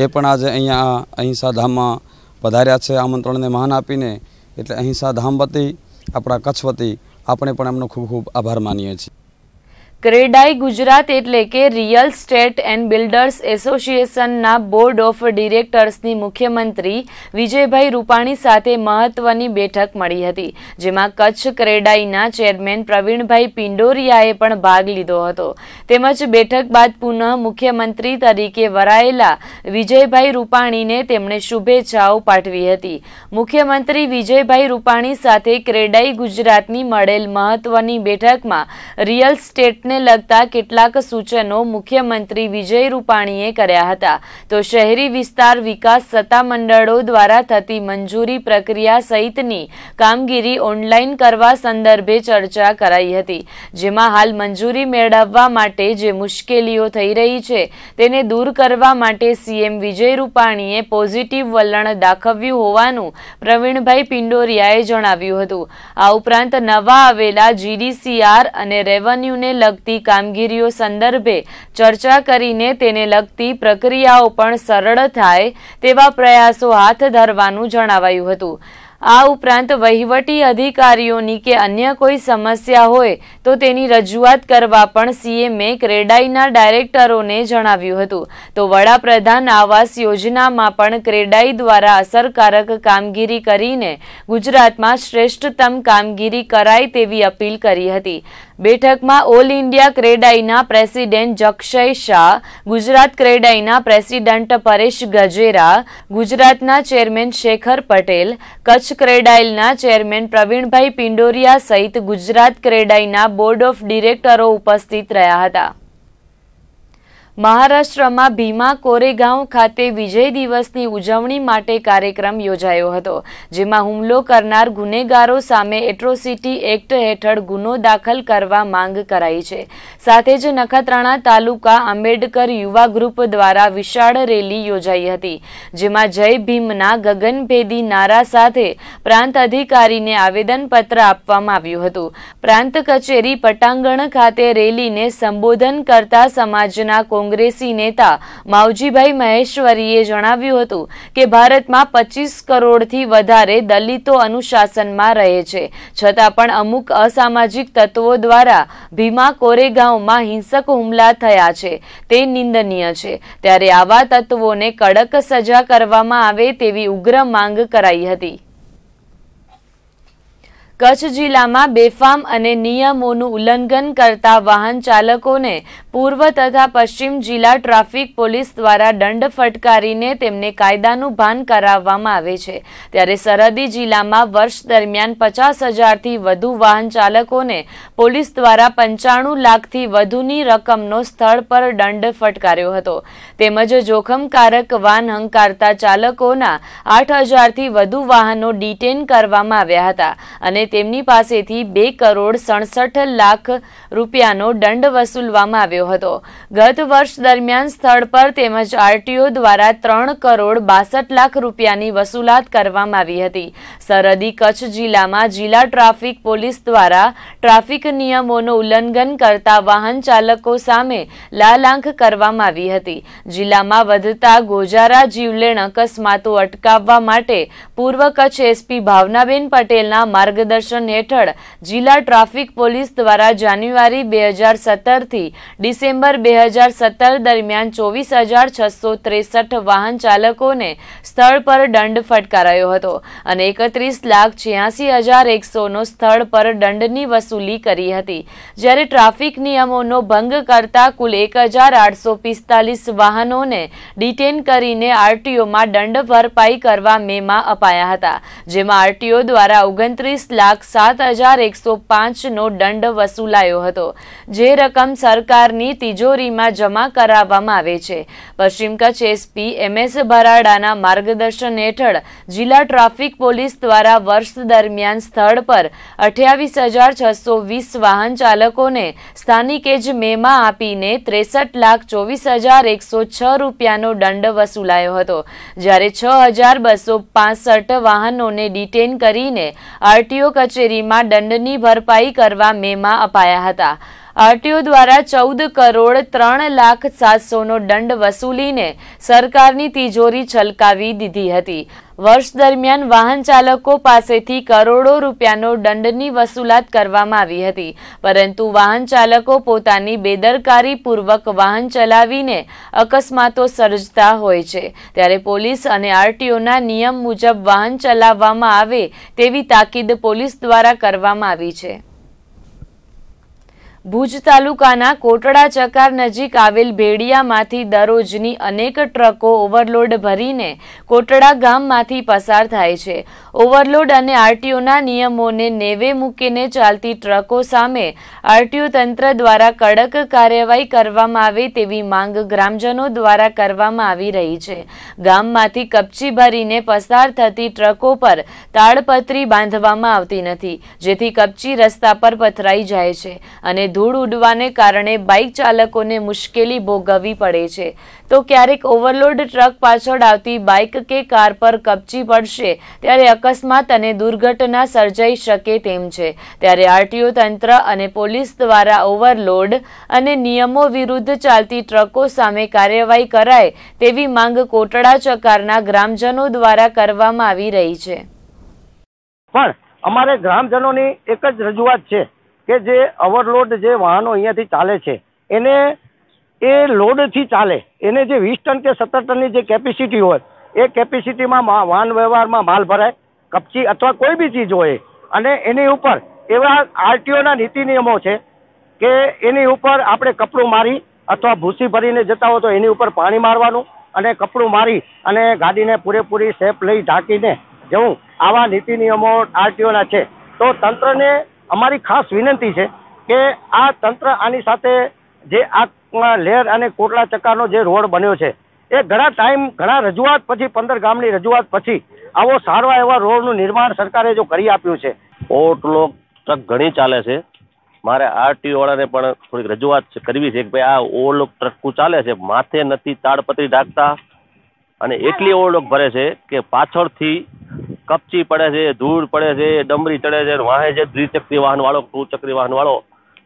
એ પણ આજે અહીંયા અહિંસા ધામમાં પધાર્યા છે આમંત્રણને માન આપીને એટલે અહિંસા ધામ વતી આપણા કચ્છ વતી આપણે પણ એમનો ખૂબ ખૂબ આભાર માનીએ છીએ ક્રેડાઈ ગુજરાત એટલે કે રિયલ સ્ટેટ એન્ડ બિલ્ડર્સ એસોસિએશનના બોર્ડ ઓફ ડિરેક્ટર્સની મુખ્યમંત્રી વિજયભાઈ રૂપાણી સાથે મહત્વની બેઠક મળી હતી જેમાં કચ્છ ક્રેડાઈના ચેરમેન પ્રવીણભાઈ પિંડોરિયાએ પણ ભાગ લીધો હતો તેમજ બેઠક બાદ પુનઃ મુખ્યમંત્રી તરીકે વરાયેલા વિજયભાઈ રૂપાણીને તેમણે શુભેચ્છાઓ પાઠવી હતી મુખ્યમંત્રી વિજયભાઈ રૂપાણી સાથે ક્રેડાઈ ગુજરાતની મળેલ મહત્વની બેઠકમાં રિયલ સ્ટેટ બજેટને લગતા કેટલાક સૂચનો મુખ્યમંત્રી વિજય રૂપાણીએ કર્યા હતા તો શહેરી વિસ્તાર વિકાસ સત્તામંડળો દ્વારા થતી મંજૂરી પ્રક્રિયા સહિતની કામગીરી ઓનલાઈન કરવા સંદર્ભે ચર્ચા કરાઈ હતી જેમાં હાલ મંજૂરી મેળવવા માટે જે મુશ્કેલીઓ થઈ રહી છે તેને દૂર કરવા માટે સીએમ વિજય રૂપાણીએ પોઝિટિવ વલણ દાખવ્યું હોવાનું પ્રવીણભાઈ પિંડોરિયાએ જણાવ્યું હતું આ ઉપરાંત નવા આવેલા જીડીસીઆર અને રેવન્યુને લગતા લગતી કામગીરીઓ સંદર્ભે ચર્ચા કરીને તેને લગતી પ્રક્રિયાઓ પણ સરળ થાય તેવા પ્રયાસો હાથ ધરવાનું જણાવાયું હતું આ ઉપરાંત વહીવટી અધિકારીઓની કે અન્ય કોઈ સમસ્યા હોય તો તેની રજૂઆત કરવા પણ સીએમએ ક્રેડાઈના ડાયરેક્ટરોને જણાવ્યું હતું તો વડાપ્રધાન આવાસ યોજનામાં પણ ક્રેડાઈ દ્વારા અસરકારક કામગીરી કરીને ગુજરાતમાં શ્રેષ્ઠતમ કામગીરી કરાય તેવી અપીલ કરી હતી બેઠકમાં ઓલ ઇન્ડિયા ક્રેડાઈના પ્રેસિડેન્ટ જક્ષય શાહ ગુજરાત ક્રેડાઈના પ્રેસિડેન્ટ પરેશ ગજેરા ગુજરાતના ચેરમેન શેખર પટેલ કચ્છ ક્રેડાઈલના ચેરમેન પ્રવીણભાઈ પિંડોરિયા સહિત ગુજરાત ક્રેડાઈના બોર્ડ ઓફ ડિરેક્ટરો ઉપસ્થિત રહ્યા હતા મહારાષ્ટ્રમાં ભીમા કોરેગાંવ ખાતે વિજય દિવસની ઉજવણી માટે કાર્યક્રમ યોજાયો હતો જેમાં હુમલો કરનાર ગુનેગારો સામે એટ્રોસિટી એક્ટ હેઠળ ગુનો દાખલ કરવા માંગ કરાઈ છે સાથે જ નખત્રાણા તાલુકા આંબેડકર યુવા ગ્રુપ દ્વારા વિશાળ રેલી યોજાઈ હતી જેમાં જય ભીમના ગગનભેદી નારા સાથે પ્રાંત અધિકારીને આવેદનપત્ર આપવામાં આવ્યું હતું પ્રાંત કચેરી પટાંગણ ખાતે રેલીને સંબોધન કરતા સમાજના કોંગ્રેસ કોંગ્રેસી નેતા માવજીભાઈ મહેશ્વરીએ જણાવ્યું હતું કે ભારતમાં પચીસ કરોડથી વધારે દલિતો અનુશાસનમાં રહે છે છતાં પણ અમુક અસામાજિક તત્વો દ્વારા ભીમા કોરેગાંવમાં હિંસક હુમલા થયા છે તે નિંદનીય છે ત્યારે આવા તત્વોને કડક સજા કરવામાં આવે તેવી ઉગ્ર માંગ કરાઈ હતી કચ્છ જિલ્લામાં બેફામ અને નિયમોનું ઉલ્લંઘન કરતા વાહન ચાલકોને પૂર્વ તથા પશ્ચિમ જિલ્લા ટ્રાફિક પોલીસ દ્વારા દંડ ફટકારીને તેમને કાયદાનું ભાન કરાવવામાં આવે છે ત્યારે સરહદી જિલ્લામાં વર્ષ દરમિયાન પચાસ હજારથી વધુ વાહન ચાલકોને પોલીસ દ્વારા પંચાણું લાખથી વધુની રકમનો સ્થળ પર દંડ ફટકાર્યો હતો તેમજ જોખમકારક વાહન હંકારતા ચાલકોના આઠ હજારથી વધુ વાહનો ડિટેન કરવામાં આવ્યા હતા અને તેમની પાસેથી બે કરોડ સડસઠ લાખ રૂપિયાનો દંડ વસૂલવામાં આવ્યો હતો ગત વર્ષ દરમિયાન સ્થળ પર તેમજ આરટીઓ દ્વારા ત્રણ કરોડ બાસઠ લાખ રૂપિયાની વસૂલાત કરવામાં આવી હતી સરહદી કચ્છ જિલ્લામાં જિલ્લા ટ્રાફિક પોલીસ દ્વારા ટ્રાફિક નિયમોનું ઉલ્લંઘન કરતા વાહન ચાલકો સામે લાલાંક કરવામાં આવી હતી જિલ્લામાં વધતા ગોજારા જીવલેણ અકસ્માતો અટકાવવા માટે પૂર્વ કચ્છ એસપી ભાવનાબેન પટેલના માર્ગદર્શન માર્ગદર્શન હેઠળ જિલ્લા ટ્રાફિક પોલીસ દ્વારા જાન્યુઆરી બે હજાર સત્તરથી ડિસેમ્બર બે હજાર સત્તર દરમિયાન ચોવીસ હજાર છસો ત્રેસઠ વાહન ચાલકોને સ્થળ પર દંડ ફટકારાયો હતો અને એકત્રીસ લાખ છ્યાસી હજાર એકસોનો સ્થળ પર દંડની વસૂલી કરી હતી જ્યારે ટ્રાફિક નિયમોનો ભંગ કરતા કુલ એક હજાર આઠસો પિસ્તાલીસ વાહનોને ડિટેન કરીને આરટીઓમાં દંડ ભરપાઈ કરવા મેમાં અપાયા હતા જેમાં આરટીઓ દ્વારા ઓગણત્રીસ લાખ સાત હજાર એકસો પાંચનો દંડ વસૂલાયો હતો જે રકમ સરકારની તિજોરીમાં જમા કરાવવામાં આવે છે પશ્ચિમ કચ્છ એસપી એમ એસ ભરાડાના માર્ગદર્શન હેઠળ જિલ્લા ટ્રાફિક પોલીસ દ્વારા વર્ષ દરમિયાન સ્થળ પર અઠ્યાવીસ હજાર છસો વીસ વાહન ચાલકોને સ્થાનિકે જ મેમાં આપીને ત્રેસઠ લાખ ચોવીસ હજાર એકસો છ રૂપિયાનો દંડ વસૂલાયો હતો જ્યારે છ હજાર બસો પાસઠ વાહનોને ડિટેન કરીને આરટીઓ કચેરીમાં દંડની ભરપાઈ કરવા મેમાં અપાયા હતા આરટીઓ દ્વારા ચૌદ કરોડ ત્રણ લાખ સાતસોનો દંડ વસૂલીને સરકારની તિજોરી છલકાવી દીધી હતી વર્ષ દરમિયાન વાહન ચાલકો પાસેથી કરોડો રૂપિયાનો દંડની વસૂલાત કરવામાં આવી હતી પરંતુ વાહન ચાલકો પોતાની બેદરકારીપૂર્વક વાહન ચલાવીને અકસ્માતો સર્જતા હોય છે ત્યારે પોલીસ અને આરટીઓના નિયમ મુજબ વાહન ચલાવવામાં આવે તેવી તાકીદ પોલીસ દ્વારા કરવામાં આવી છે ભુજ તાલુકાના કોટડા ચકાર નજીક આવેલ ભેડિયામાંથી દરરોજની અનેક ટ્રકો ઓવરલોડ ભરીને કોટડા ગામમાંથી પસાર થાય છે ઓવરલોડ અને આરટીઓના નિયમોને નેવે મૂકીને ચાલતી ટ્રકો સામે આરટીઓ તંત્ર દ્વારા કડક કાર્યવાહી કરવામાં આવે તેવી માંગ ગ્રામજનો દ્વારા કરવામાં આવી રહી છે ગામમાંથી કપચી ભરીને પસાર થતી ટ્રકો પર તાડપત્રી બાંધવામાં આવતી નથી જેથી કપચી રસ્તા પર પથરાઈ જાય છે અને ધૂળ ઉડવાને કારણે બાઇક ચાલકોને મુશ્કેલી ભોગવવી પડે છે તો ક્યારેક ઓવરલોડ ટ્રક પાછળ આવતી બાઇક કે કાર પર કપચી પડશે ત્યારે અકસ્માત અને દુર્ઘટના સર્જાઈ શકે તેમ છે ત્યારે આરટીઓ તંત્ર અને પોલીસ દ્વારા ઓવરલોડ અને નિયમો વિરુદ્ધ ચાલતી ટ્રકો સામે કાર્યવાહી કરાય તેવી માંગ કોટડા ચકારના ગ્રામજનો દ્વારા કરવામાં આવી રહી છે પણ અમારે ગ્રામજનોની એક જ રજૂઆત છે કે જે અવરલોડ જે વાહનો અહીંયાથી ચાલે છે એને એ લોડથી ચાલે એને જે વીસ ટન કે સત્તર ટનની જે કેપેસિટી હોય એ કેપેસિટીમાં વાહન વ્યવહારમાં માલ ભરાય કપચી અથવા કોઈ બી ચીજ હોય અને એની ઉપર એવા આરટીઓના નીતિ નિયમો છે કે એની ઉપર આપણે કપડું મારી અથવા ભૂસી ભરીને જતા હોય તો એની ઉપર પાણી મારવાનું અને કપડું મારી અને ગાડીને પૂરેપૂરી સેફ લઈ ઢાંકીને જવું આવા નીતિ નિયમો આરટીઓના છે તો તંત્રને અમારી ખાસ વિનંતી છે કે આ તંત્ર આની સાથે જે આ લેર અને કોટલા ચક્કાનો જે રોડ બન્યો છે એ ઘણા ટાઈમ ઘણા રજૂઆત પછી પંદર ગામની રજૂઆત પછી આવો સારવા એવા રોડનું નિર્માણ સરકારે જો કરી આપ્યું છે કોટલો ટ્રક ઘણી ચાલે છે મારે આરટીઓવાળાને પણ થોડીક રજૂઆત કરવી છે કે ભાઈ આ ઓવરલોક ટ્રકું ચાલે છે માથે નથી તાડપત્રી ઢાંકતા અને એટલી ઓવરલોક ભરે છે કે પાછળથી કપચી પડે છે ધૂળ પડે છે ડમરી ચડે છે વાહે છે દ્વિચક્રી વાહન વાળો ટુચક્રી વાહન વાળો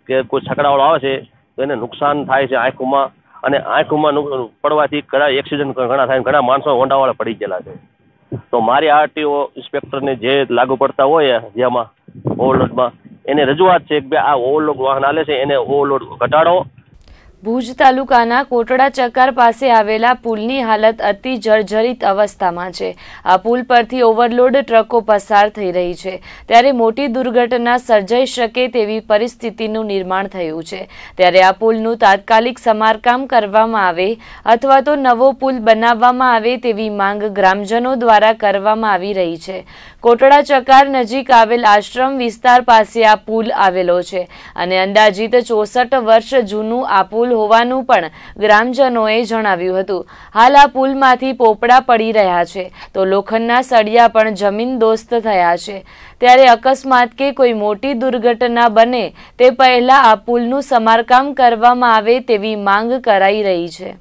કે કોઈ છકડાવાળો આવે છે તો એને નુકસાન થાય છે આંખોમાં અને આંખોમાં પડવાથી ઘણા એક્સિડન્ટ ઘણા થાય ઘણા માણસો હોંડાવાળા પડી ગયેલા છે તો મારી આરટીઓ ઇન્સ્પેક્ટરને જે લાગુ પડતા હોય જેમાં ઓવરલોડમાં એને રજૂઆત છે કે આ ઓવરલોડ વાહન હાલે છે એને ઓવરલોડ ઘટાડો ભુજ તાલુકાના કોટડા ચક્કર પાસે આવેલા પુલની હાલત અતિ જર્જરિત અવસ્થામાં છે આ પુલ પરથી ઓવરલોડ ટ્રકો પસાર થઈ રહી છે ત્યારે મોટી દુર્ઘટના સર્જાઈ શકે તેવી પરિસ્થિતિનું નિર્માણ થયું છે ત્યારે આ પુલનું તાત્કાલિક સમારકામ કરવામાં આવે અથવા તો નવો પુલ બનાવવામાં આવે તેવી માંગ ગ્રામજનો દ્વારા કરવામાં આવી રહી છે કોટડા ચકાર નજીક આવેલ આશ્રમ વિસ્તાર પાસે આ પુલ આવેલો છે અને અંદાજીત ચોસઠ વર્ષ જૂનું આ પુલ હોવાનું પણ ગ્રામજનોએ જણાવ્યું હતું હાલ આ પુલમાંથી પોપડા પડી રહ્યા છે તો લોખંડના સળિયા પણ જમીન દોસ્ત થયા છે ત્યારે અકસ્માત કે કોઈ મોટી દુર્ઘટના બને તે પહેલા આ પુલનું સમારકામ કરવામાં આવે તેવી માંગ કરાઈ રહી છે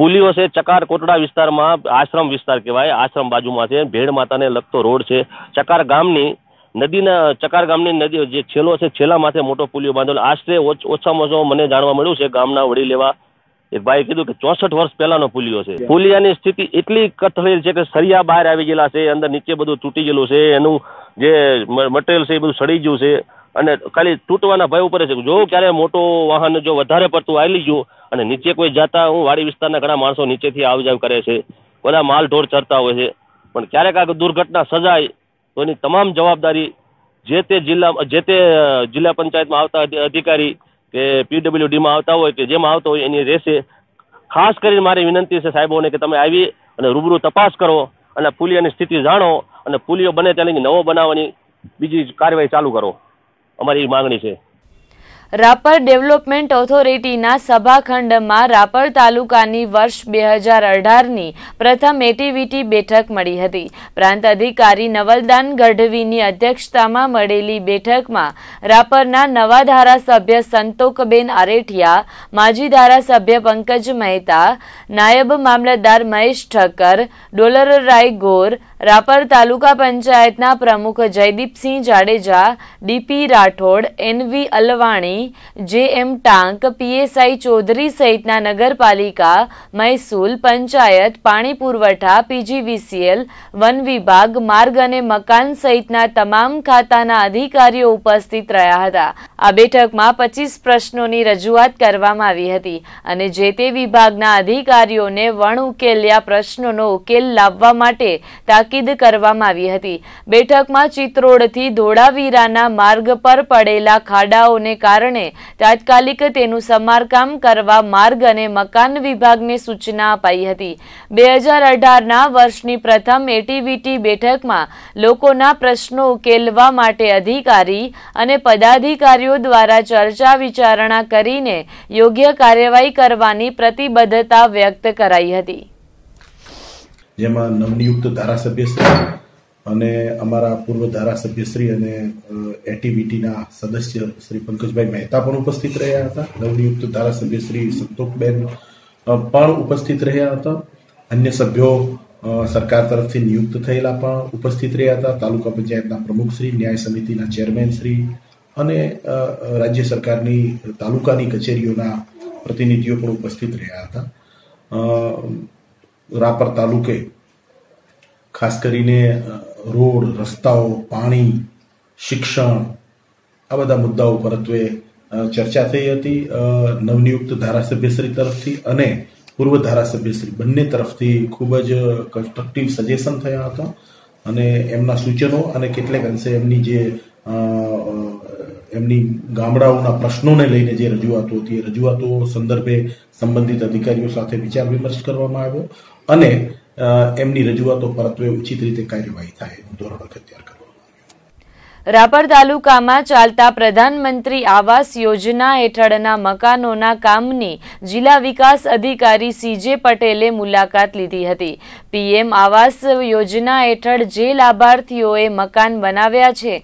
પુલીઓ છે ચકાર કોટડા વિસ્તારમાં આશ્રમ વિસ્તાર કહેવાય આશ્રમ બાજુમાં છે ભેળ માતાને લગતો રોડ છે ચકાર ગામની નદીના ચકાર ગામની નદી જે છેલ્લો છે છેલ્લા માથે મોટો પુલિયો બાંધેલો આશરે ઓછામાં ઓછો મને જાણવા મળ્યું છે ગામના વડી લેવા એક ભાઈ કીધું કે ચોસઠ વર્ષ પહેલાનો પુલિયો છે પુલિયાની સ્થિતિ એટલી કથળેલ છે કે સરિયા બહાર આવી ગયેલા છે અંદર નીચે બધું તૂટી ગયેલું છે એનું જે મટેરિયલ છે એ બધું સડી ગયું છે અને ખાલી તૂટવાના ભય ઉપર છે જો ક્યારે મોટો વાહન જો વધારે પડતું આવી ગયું અને નીચે કોઈ જતા હું વાડી વિસ્તારના ઘણા માણસો નીચેથી આવ જાવ કરે છે બધા માલ ઢોર ચરતા હોય છે પણ ક્યારેક આ દુર્ઘટના સજાય તો એની તમામ જવાબદારી જે તે જિલ્લા જે તે જિલ્લા પંચાયતમાં આવતા અધિકારી કે પીડબ્લ્યુડીમાં આવતા હોય કે જેમાં આવતા હોય એની રહેશે ખાસ કરીને મારી વિનંતી છે સાહેબોને કે તમે આવી અને રૂબરૂ તપાસ કરો અને પુલિયાની સ્થિતિ જાણો અને પુલિયો બને ત્યાં નવો બનાવવાની બીજી કાર્યવાહી ચાલુ કરો અમારી માંગણી છે રાપર ડેવલપમેન્ટ ઓથોરિટીના સભાખંડમાં રાપર તાલુકાની વર્ષ બે હજાર અઢારની પ્રથમ એટીવીટી બેઠક મળી હતી પ્રાંત અધિકારી નવલદાન ગઢવીની અધ્યક્ષતામાં મળેલી બેઠકમાં રાપરના નવા ધારાસભ્ય સંતોકબેન આરેઠિયા માજી ધારાસભ્ય પંકજ મહેતા નાયબ મામલતદાર મહેશ ઠક્કર ડોલરરાય ગોર રાપર તાલુકા પંચાયતના પ્રમુખ Jaydeepsinh Jadeja DP Rathod NV Alwani JM Tank PSI Chaudhary સહિતના નગરપાલિકા મહેસૂલ પંચાયત પાણી પુરવઠા પીજીવીસીએલ વન વિભાગ માર્ગ અને મકાન સહિતના તમામ ખાતાના અધિકારીઓ ઉપસ્થિત રહ્યા હતા આ બેઠકમાં પચીસ પ્રશ્નોની રજૂઆત કરવામાં આવી હતી અને જે તે વિભાગના અધિકારીઓને વણ ઉકેલ્યા પ્રશ્નોનો ઉકેલ લાવવા માટે તાકીદ કરવામાં આવી હતી બેઠકમાં ચિત્રોડથી ધોળાવીરાના માર્ગ પર પડેલા ખાડાઓને કારણે તાત્કાલિક તેનું સમારકામ કરવા માર્ગ અને મકાન વિભાગને સૂચના અપાઈ હતી બે હજાર અઢારના વર્ષની પ્રથમ એટીવીટી બેઠકમાં લોકોના પ્રશ્નો ઉકેલવા માટે અધિકારી અને પદાધિકારીઓ દ્વારા ચર્ચા વિચારણા કરીને યોગ્ય કાર્યવાહી કરવાની પ્રતિબદ્ધતા વ્યક્ત કરાઈ હતી જેમાં નવનિયુક્ત ધારાસભ્યશ્રી અને અમારા પૂર્વ ધારાસભ્યશ્રી અને એટીબીટીના સદસ્ય શ્રી પંકજભાઈ મહેતા પણ ઉપસ્થિત રહ્યા હતા નવનિયુક્ત ધારાસભ્ય શ્રી સંતોકબેન પણ ઉપસ્થિત રહ્યા હતા અન્ય સભ્યો સરકાર તરફથી નિયુક્ત થયેલા પણ ઉપસ્થિત રહ્યા હતા તાલુકા પંચાયતના પ્રમુખશ્રી ન્યાય સમિતિના ચેરમેનશ્રી અને રાજ્ય સરકારની તાલુકાની કચેરીઓના પ્રતિનિધિઓ પણ ઉપસ્થિત રહ્યા હતા રાપર તાલુકે ખાસ કરીને રોડ રસ્તાઓ પાણી શિક્ષણ આ બધા મુદ્દાઓ પરત્વે ચર્ચા થઈ હતી નવનિયુક્ત ધારાસભ્યશ્રી તરફથી અને પૂર્વ ધારાસભ્યશ્રી બંને તરફથી ખૂબ જ કન્સ્ટ્રક્ટિવ સજેશન થયા હતા અને એમના સૂચનો અને કેટલેક અંશે એમની જે એમની ગામડાઓના પ્રશ્નોને લઈને જે રજૂઆતો હતી એ રજૂઆતો સંદર્ભે સંબંધિત અધિકારીઓ સાથે વિચાર વિમર્શ કરવામાં આવ્યો અને એમની રજૂઆતો પરત્વે ઉચિત રીતે કાર્યવાહી થાય એનું ધોરણ અગત્યાર કરવું રાપર તાલુકામાં ચાલતા પ્રધાનમંત્રી આવાસ યોજના હેઠળના મકાનોના કામની જિલ્લા વિકાસ અધિકારી સીજે પટેલે મુલાકાત લીધી હતી પીએમ આવાસ યોજના હેઠળ જે લાભાર્થીઓએ મકાન બનાવ્યા છે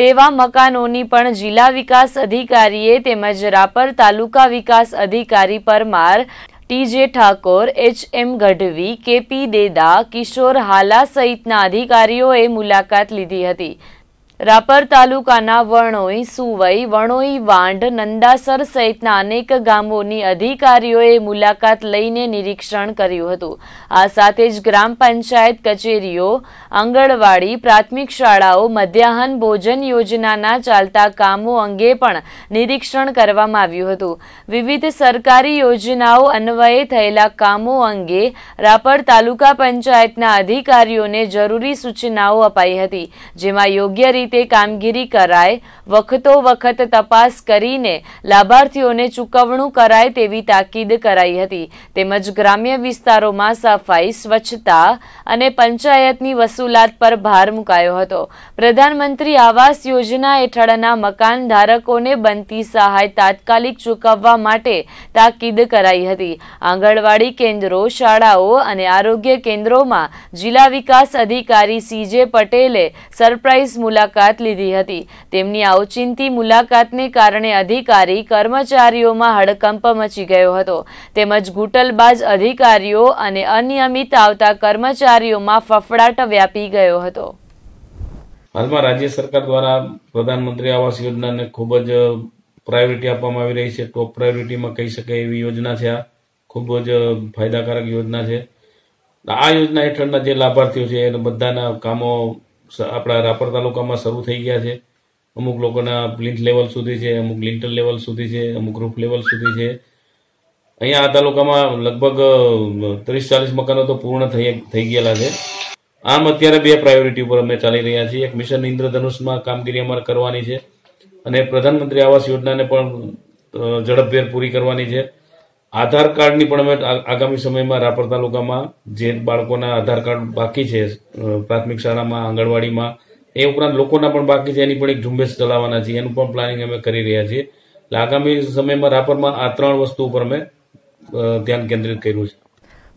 તેવા મકાનોની પણ જિલ્લા વિકાસ અધિકારીએ તેમજ રાપર તાલુકા વિકાસ અધિકારી Parmar TJ Thakor H M Gadhvi KP Deda Kishor Hala સહિતના અધિકારીઓએ મુલાકાત લીધી હતી રાપર તાલુકાના વણોઈ સુવઈ વણોઈ વાંઢ નંદાસર સહિતના અનેક ગામોની અધિકારીઓએ મુલાકાત લઈને નિરીક્ષણ કર્યું હતું આ સાથે જ ગ્રામ પંચાયત કચેરીઓ આંગણવાડી પ્રાથમિક શાળાઓ મધ્યાહન ભોજન યોજનાના ચાલતા કામો અંગે પણ નિરીક્ષણ કરવામાં આવ્યું હતું વિવિધ સરકારી યોજનાઓ અન્વયે થયેલા કામો અંગે રાપર તાલુકા પંચાયતના અધિકારીઓને જરૂરી સૂચનાઓ અપાઈ હતી જેમાં યોગ્ય રીતે તે કામગીરી કરાય વખતો વખત તપાસ કરીને લાભાર્થીઓને ચૂકવણું કરાય તેવી તાકીદ કરાઈ હતી તેમજ ગ્રામ્ય વિસ્તારોમાં સફાઈ સ્વચ્છતા અને પંચાયતની વસૂલાત પર ભાર મુકાયો હતો પ્રધાનમંત્રી આવાસ યોજના હેઠળના મકાન ધારકોને બનતી સહાય તાત્કાલિક ચૂકવવા માટે તાકીદ કરાઈ હતી આંગણવાડી કેન્દ્રો શાળાઓ અને આરોગ્ય કેન્દ્રોમાં જિલ્લા વિકાસ અધિકારી સીજે પટેલે સરપ્રાઇઝ મુલાકાત મુલાકાત લીધી હતી તેમની આવચીનતી મુલાકાતને કારણે અધિકારી કર્મચારીઓમાં હડકંપ મચી ગયો હતો તેમજ ઘૂંટલબાજ અધિકારીઓ અને અનિયમિત આવતા કર્મચારીઓમાં ફફડાટ વ્યાપી ગયો હતો હાલમાં રાજ્ય સરકાર દ્વારા પ્રધાનમંત્રી આવાસ યોજનાને ખૂબ જ પ્રાયોરિટી આપવામાં આવી રહી છે ટોપ પ્રાયોરિટીમાં કહી શકાય એવી યોજના છે આ ખૂબ જ ફાયદાકારક યોજના છે આ યોજના હેઠળના જે લાભાર્થીઓ છે એને બધાના કામો આપણા રાપર તાલુકામાં શરૂ થઈ ગયા છે અમુક લોકોના પ્લિન્થ લેવલ સુધી છે અમુક લિન્ટલ લેવલ સુધી છે અમુક રૂફ લેવલ સુધી છે અહીંયા આ તાલુકામાં લગભગ ત્રીસ ચાલીસ મકાનો તો પૂર્ણ થઈ થઈ ગયેલા છે આમ અત્યારે બે પ્રાયોરિટી ઉપર અમે ચાલી રહ્યા છીએ એક મિશન ઇન્દ્રધનુષમાં કામગીરી અમારે કરવાની છે અને પ્રધાનમંત્રી આવાસ યોજનાને પણ ઝડપભેર પૂરી કરવાની છે આધાર કાર્ડની પણ અમે આગામી સમયમાં રાપર તાલુકામાં જે બાળકોના આધાર કાર્ડ બાકી છે પ્રાથમિક શાળામાં આંગણવાડીમાં એ ઉપરાંત લોકોના પણ બાકી છે એની પણ એક ઝુંબેશ ચલાવવાના છીએ એનું પણ પ્લાનિંગ અમે કરી રહ્યા છીએ એટલે આગામી સમયમાં રાપરમાં આ ત્રણ વસ્તુ ઉપર અમે ધ્યાન કેન્દ્રિત કર્યું છે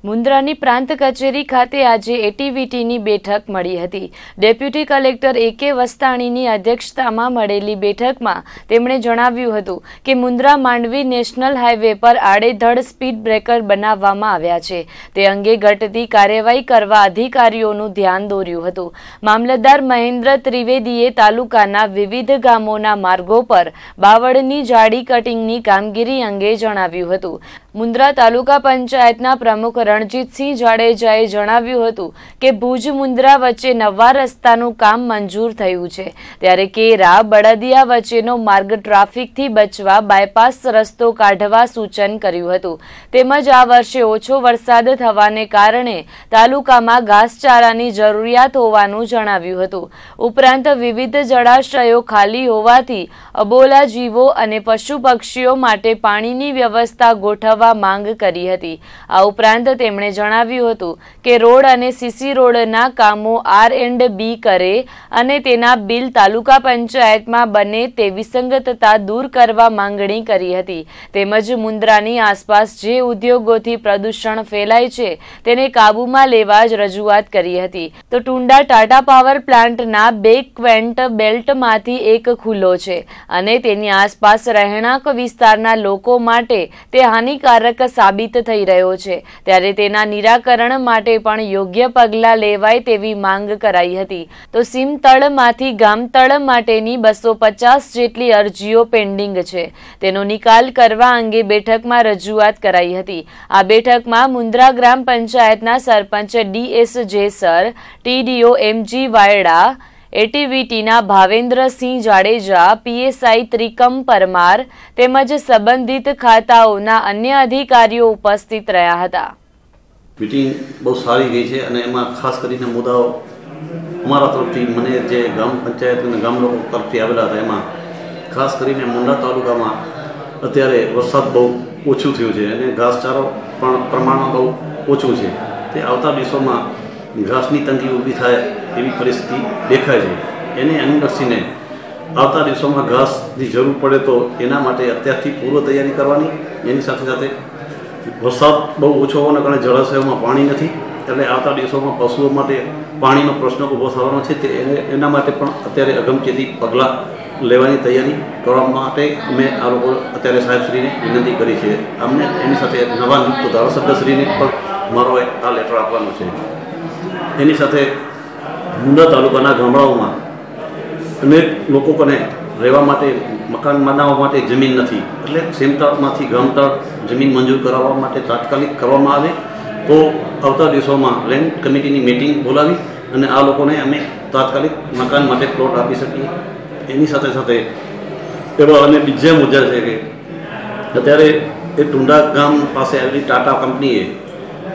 મુન્દ્રાની પ્રાંત કચેરી ખાતે આજે એટીવીટીની બેઠક મળી હતી ડેપ્યુટી કલેક્ટર એ કે વસ્તાણીની અધ્યક્ષતામાં મળેલી બેઠકમાં તેમણે જણાવ્યું હતું કે મુન્દ્રા માંડવી નેશનલ હાઈવે પર આડેધડ સ્પીડ બ્રેકર બનાવવામાં આવ્યા છે તે અંગે ઘટતી કાર્યવાહી કરવા અધિકારીઓનું ધ્યાન દોર્યું હતું મામલતદાર મહેન્દ્ર ત્રિવેદીએ તાલુકાના વિવિધ ગામોના માર્ગો પર બાવળની જાડી કટિંગની કામગીરી અંગે જણાવ્યું હતું મુન્દ્રા તાલુકા પંચાયતના પ્રમુખ રણજીતસિંહ જાડેજાએ જણાવ્યું હતું કે ભુજ મુન્દ્રા વચ્ચે નવા રસ્તાનું કામ મંજૂર થયું છે ત્યારે કેરા બળદિયા વચ્ચેનો માર્ગ ટ્રાફિકથી બચવા બાયપાસ રસ્તો કાઢવા સૂચન કર્યું હતું તેમજ આ વર્ષે ઓછો વરસાદ થવાને કારણે તાલુકામાં ઘાસચારાની જરૂરિયાત હોવાનું જણાવ્યું હતું ઉપરાંત વિવિધ જળાશયો ખાલી હોવાથી અબોલા જીવો અને પશુ પક્ષીઓ માટે પાણીની વ્યવસ્થા ગોઠવવા બનાવવા માંગ કરી હતી આ ઉપરાંત તેમણે જણાવ્યું હતું કે રોડ અને સીસી રોડના કામો આર એન્ડ બી કરે અને તેના બિલ તાલુકા પંચાયતમાં બને તે વિસંગતતા દૂર કરવા માંગણી કરી હતી તેમજ મુન્દ્રાની આસપાસ જે ઉદ્યોગોથી પ્રદૂષણ ફેલાય છે તેને કાબૂમાં લેવા જ રજૂઆત કરી હતી તો ટુંડા ટાટા પાવર પ્લાન્ટના બે ક્વેન્ટ બેલ્ટમાંથી એક ખુલ્લો છે અને તેની આસપાસ રહેણાંક વિસ્તારના લોકો માટે તે હાનિકારક અસરકારક સાબિત થઈ રહ્યો છે ત્યારે તેના નિરાકરણ માટે પણ યોગ્ય પગલાં લેવાય તેવી માંગ કરાઈ હતી તો સીમતળમાંથી ગામતળ માટેની બસો પચાસ જેટલી અરજીઓ પેન્ડિંગ છે તેનો નિકાલ કરવા અંગે બેઠકમાં રજૂઆત કરાઈ હતી આ બેઠકમાં મુન્દ્રા ગ્રામ પંચાયતના sarpanch D S Jesar TDO MG Vayda એટીવીટીના ભાવેન્દ્રસિંહ જાડેજા પીએસઆઈ ત્રિકમ પરમાર તેમજ સંબંધિત ખાતાઓના અન્ય અધિકારીઓ ઉપસ્થિત રહ્યા હતા મિટિંગ બહુ સારી ગઈ છે અને એમાં ખાસ કરીને મુદ્દાઓ અમારા તરફથી મને જે ગામ પંચાયત અને ગામ લોકો તરફથી આવેલા હતા એમાં ખાસ કરીને મુંડા તાલુકામાં અત્યારે વરસાદ બહુ ઓછું થયું છે અને ઘાસચારો પણ પ્રમાણમાં બહુ ઓછું છે તે આવતા દિવસોમાં નિરાશની તંગી ઊભી થાય એવી પરિસ્થિતિ દેખાય છે એને અનુલક્ષીને આવતા દિવસોમાં ઘાસની જરૂર પડે તો એના માટે અત્યારથી પૂર્વ તૈયારી કરવાની એની સાથે સાથે વરસાદ બહુ ઓછો હોવાના કારણે જળાશયોમાં પાણી નથી એટલે આવતા દિવસોમાં પશુઓ માટે પાણીનો પ્રશ્ન ઊભો થવાનો છે તે એના માટે પણ અત્યારે અગમચેતી પગલાં લેવાની તૈયારી કરવા માટે અમે આ લોકો અત્યારે સાહેબશ્રીને વિનંતી કરી છે અમને એની સાથે નવા નિયુક્ત ધારાસભ્યશ્રીને પણ મારો આ લેટર આપવાનો છે એની સાથે મુંડા તાલુકાના ગામડાઓમાં અનેક લોકો કોને રહેવા માટે મકાન બનાવવા માટે જમીન નથી એટલે સેમતળમાંથી ગામતળ જમીન મંજૂર કરાવવા માટે તાત્કાલિક કરવામાં આવે તો આવતા દિવસોમાં લેન્ડ કમિટીની મિટિંગ બોલાવી અને આ લોકોને અમે તાત્કાલિક મકાન માટે પ્લોટ આપી શકીએ એની સાથે સાથે એવા અને બીજા મુદ્દા છે કે અત્યારે એ ટુંડા ગામ પાસે આવેલી ટાટા કંપનીએ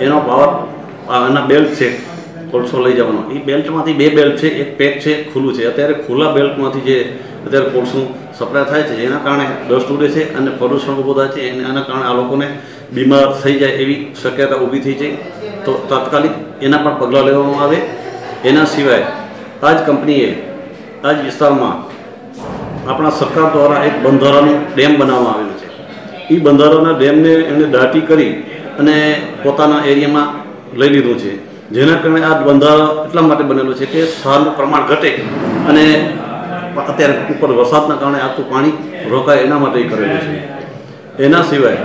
એનો પાવર એના બેલ્ટ છે કોલસો લઈ જવાનો એ બેલ્ટમાંથી બે બેલ્ટ છે એક પેક છે ખુલ્લું છે અત્યારે ખુલ્લા બેલ્ટમાંથી જે અત્યારે કોલસું સપ્લાય થાય છે એના કારણે ડસ્ટ ઉડે છે અને પ્રદૂષણ ઊભું થાય છે એના કારણે આ લોકોને બીમાર થઈ જાય એવી શક્યતા ઊભી થઈ છે તો તાત્કાલિક એના પણ પગલાં લેવામાં આવે એના સિવાય આ જ કંપનીએ આ જ વિસ્તારમાં આપણા સરકાર દ્વારા એક બંધારાનું ડેમ બનાવવામાં આવેલું છે એ બંધારાના ડેમને એણે દાટી કરી અને પોતાના એરિયામાં લઈ લીધું છે જેના કારણે આ બંધારણ એટલા માટે બનેલું છે કે સ્થળનું પ્રમાણ ઘટે અને અત્યારે ઉપર વરસાદના કારણે આખું પાણી રોકાય એના માટે કરેલું છે એના સિવાય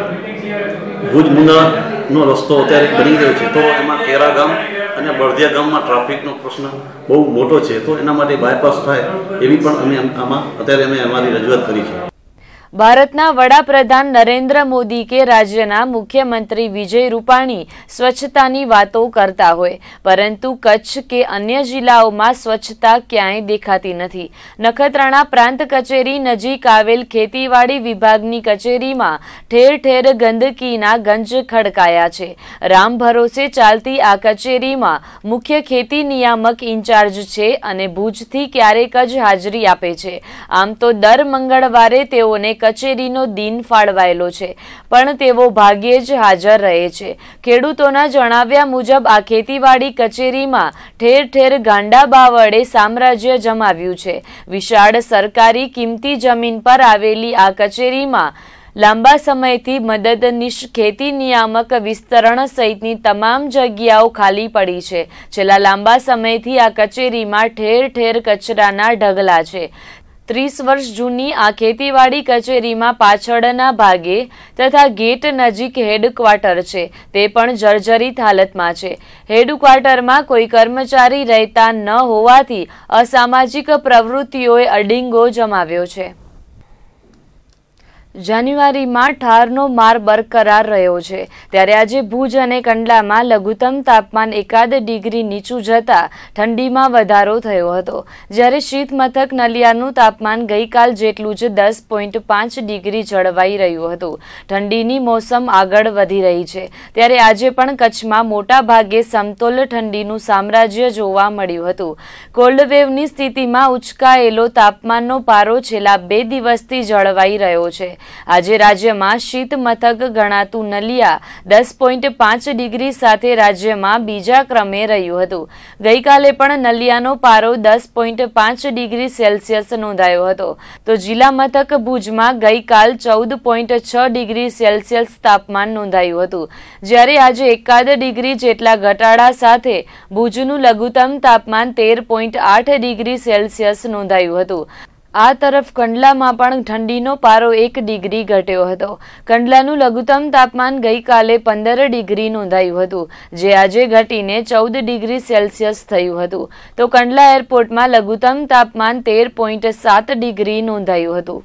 ભુજ મુંદાનો રસ્તો અત્યારે બની ગયો છે તો એમાં કેરા ગામ અને બળદિયા ગામમાં ટ્રાફિકનો પ્રશ્ન બહુ મોટો છે તો એના માટે બાયપાસ થાય એવી પણ અમે આમાં અત્યારે અમે અમારી રજૂઆત કરી છે ભારતના વડાપ્રધાન નરેન્દ્ર મોદી કે રાજ્યના મુખ્યમંત્રી વિજય રૂપાણી સ્વચ્છતાની વાતો કરતા હોય પરંતુ કચ્છ કે અન્ય જિલ્લાઓમાં સ્વચ્છતા ક્યાંય દેખાતી નથી નખત્રાણા પ્રાંત કચેરી નજીક આવેલ ખેતીવાડી વિભાગની કચેરીમાં ઠેર ઠેર ગંદકીના ગંજ ખડકાયા છે રામ ભરોસે ચાલતી આ કચેરીમાં મુખ્ય ખેતી નિયામક ઇન્ચાર્જ છે અને ભુજથી ક્યારેક જ હાજરી આપે છે આમ તો દર મંગળવારે તેઓને કચેરીનો દિન ફાળવાયેલો છે પણ તેઓ ભાગ્યે જ હાજર રહે છે ખેડૂતોના જણાવ્યા મુજબ આ ખેતીવાડી કચેરીમાં ઠેર ઠેર ગાંડા બાવડે સામ્રાજ્ય જમાવ્યું છે વિશાળ સરકારી કિંમતી જમીન પર આવેલી આ કચેરીમાં લાંબા સમયથી મદદનીશ ખેતી નિયામક વિસ્તરણ સહિતની તમામ જગ્યાઓ ખાલી પડી છે છેલ્લા લાંબા સમયથી આ કચેરીમાં ઠેર ઠેર કચરાના ઢગલા છે ત્રીસ વર્ષ જૂની આ ખેતીવાડી કચેરીમાં પાછળના ભાગે તથા ગેટ નજીક હેડક્વાર્ટર છે તે પણ જર્જરિત હાલતમાં છે હેડક્વાર્ટરમાં કોઈ કર્મચારી રહેતા ન હોવાથી અસામાજિક પ્રવૃત્તિઓએ અડિંગો જમાવ્યો છે જાન્યુઆરીમાં ઠારનો માર બરકરાર રહ્યો છે ત્યારે આજે ભુજ અને કંડલામાં લઘુત્તમ તાપમાન એકાદ ડિગ્રી નીચું જતાં ઠંડીમાં વધારો થયો હતો જ્યારે શીતમથક નલિયાનું તાપમાન ગઈકાલ જેટલું જ દસ પોઈન્ટ પાંચ ડિગ્રી જળવાઈ રહ્યું હતું ઠંડીની મોસમ આગળ વધી રહી છે ત્યારે આજે પણ કચ્છમાં મોટા ભાગે સમતોલ ઠંડીનું સામ્રાજ્ય જોવા મળ્યું હતું કોલ્ડવેવની સ્થિતિમાં ઉચકાયેલો તાપમાનનો પારો છેલ્લા બે દિવસથી જળવાઈ રહ્યો છે આજે રાજ્યમાં શીત મથક ગણાતું નલિયા દસ પોઈન્ટ પાંચ ડિગ્રી સાથે રાજ્યમાં બીજા ક્રમે રહ્યું હતું ગઈકાલે પણ નલિયાનો પારો દસ પોઈન્ટ પાંચ ડિગ્રી સેલ્સિયસ નોંધાયો હતો તો જિલ્લા મથક ભુજમાં ગઈકાલ ચૌદ પોઈન્ટ છ ડિગ્રી સેલ્સિયસ તાપમાન નોંધાયું હતું જ્યારે આજે એકાદ ડિગ્રી જેટલા ઘટાડા સાથે ભુજનું લઘુત્તમ તાપમાન તેર પોઈન્ટ આઠ ડિગ્રી સેલ્સિયસ નોંધાયું હતું આ તરફ કંડલામાં પણ ઠંડીનો પારો એક ડિગ્રી ઘટ્યો હતો કંડલાનું લઘુત્તમ તાપમાન ગઈકાલે પંદર ડિગ્રી નોંધાયું હતું જે આજે ઘટીને ચૌદ ડિગ્રી સેલ્સિયસ થયું હતું તો કંડલા એરપોર્ટમાં લઘુત્તમ તાપમાન તેર પોઈન્ટ સાત ડિગ્રી નોંધાયું હતું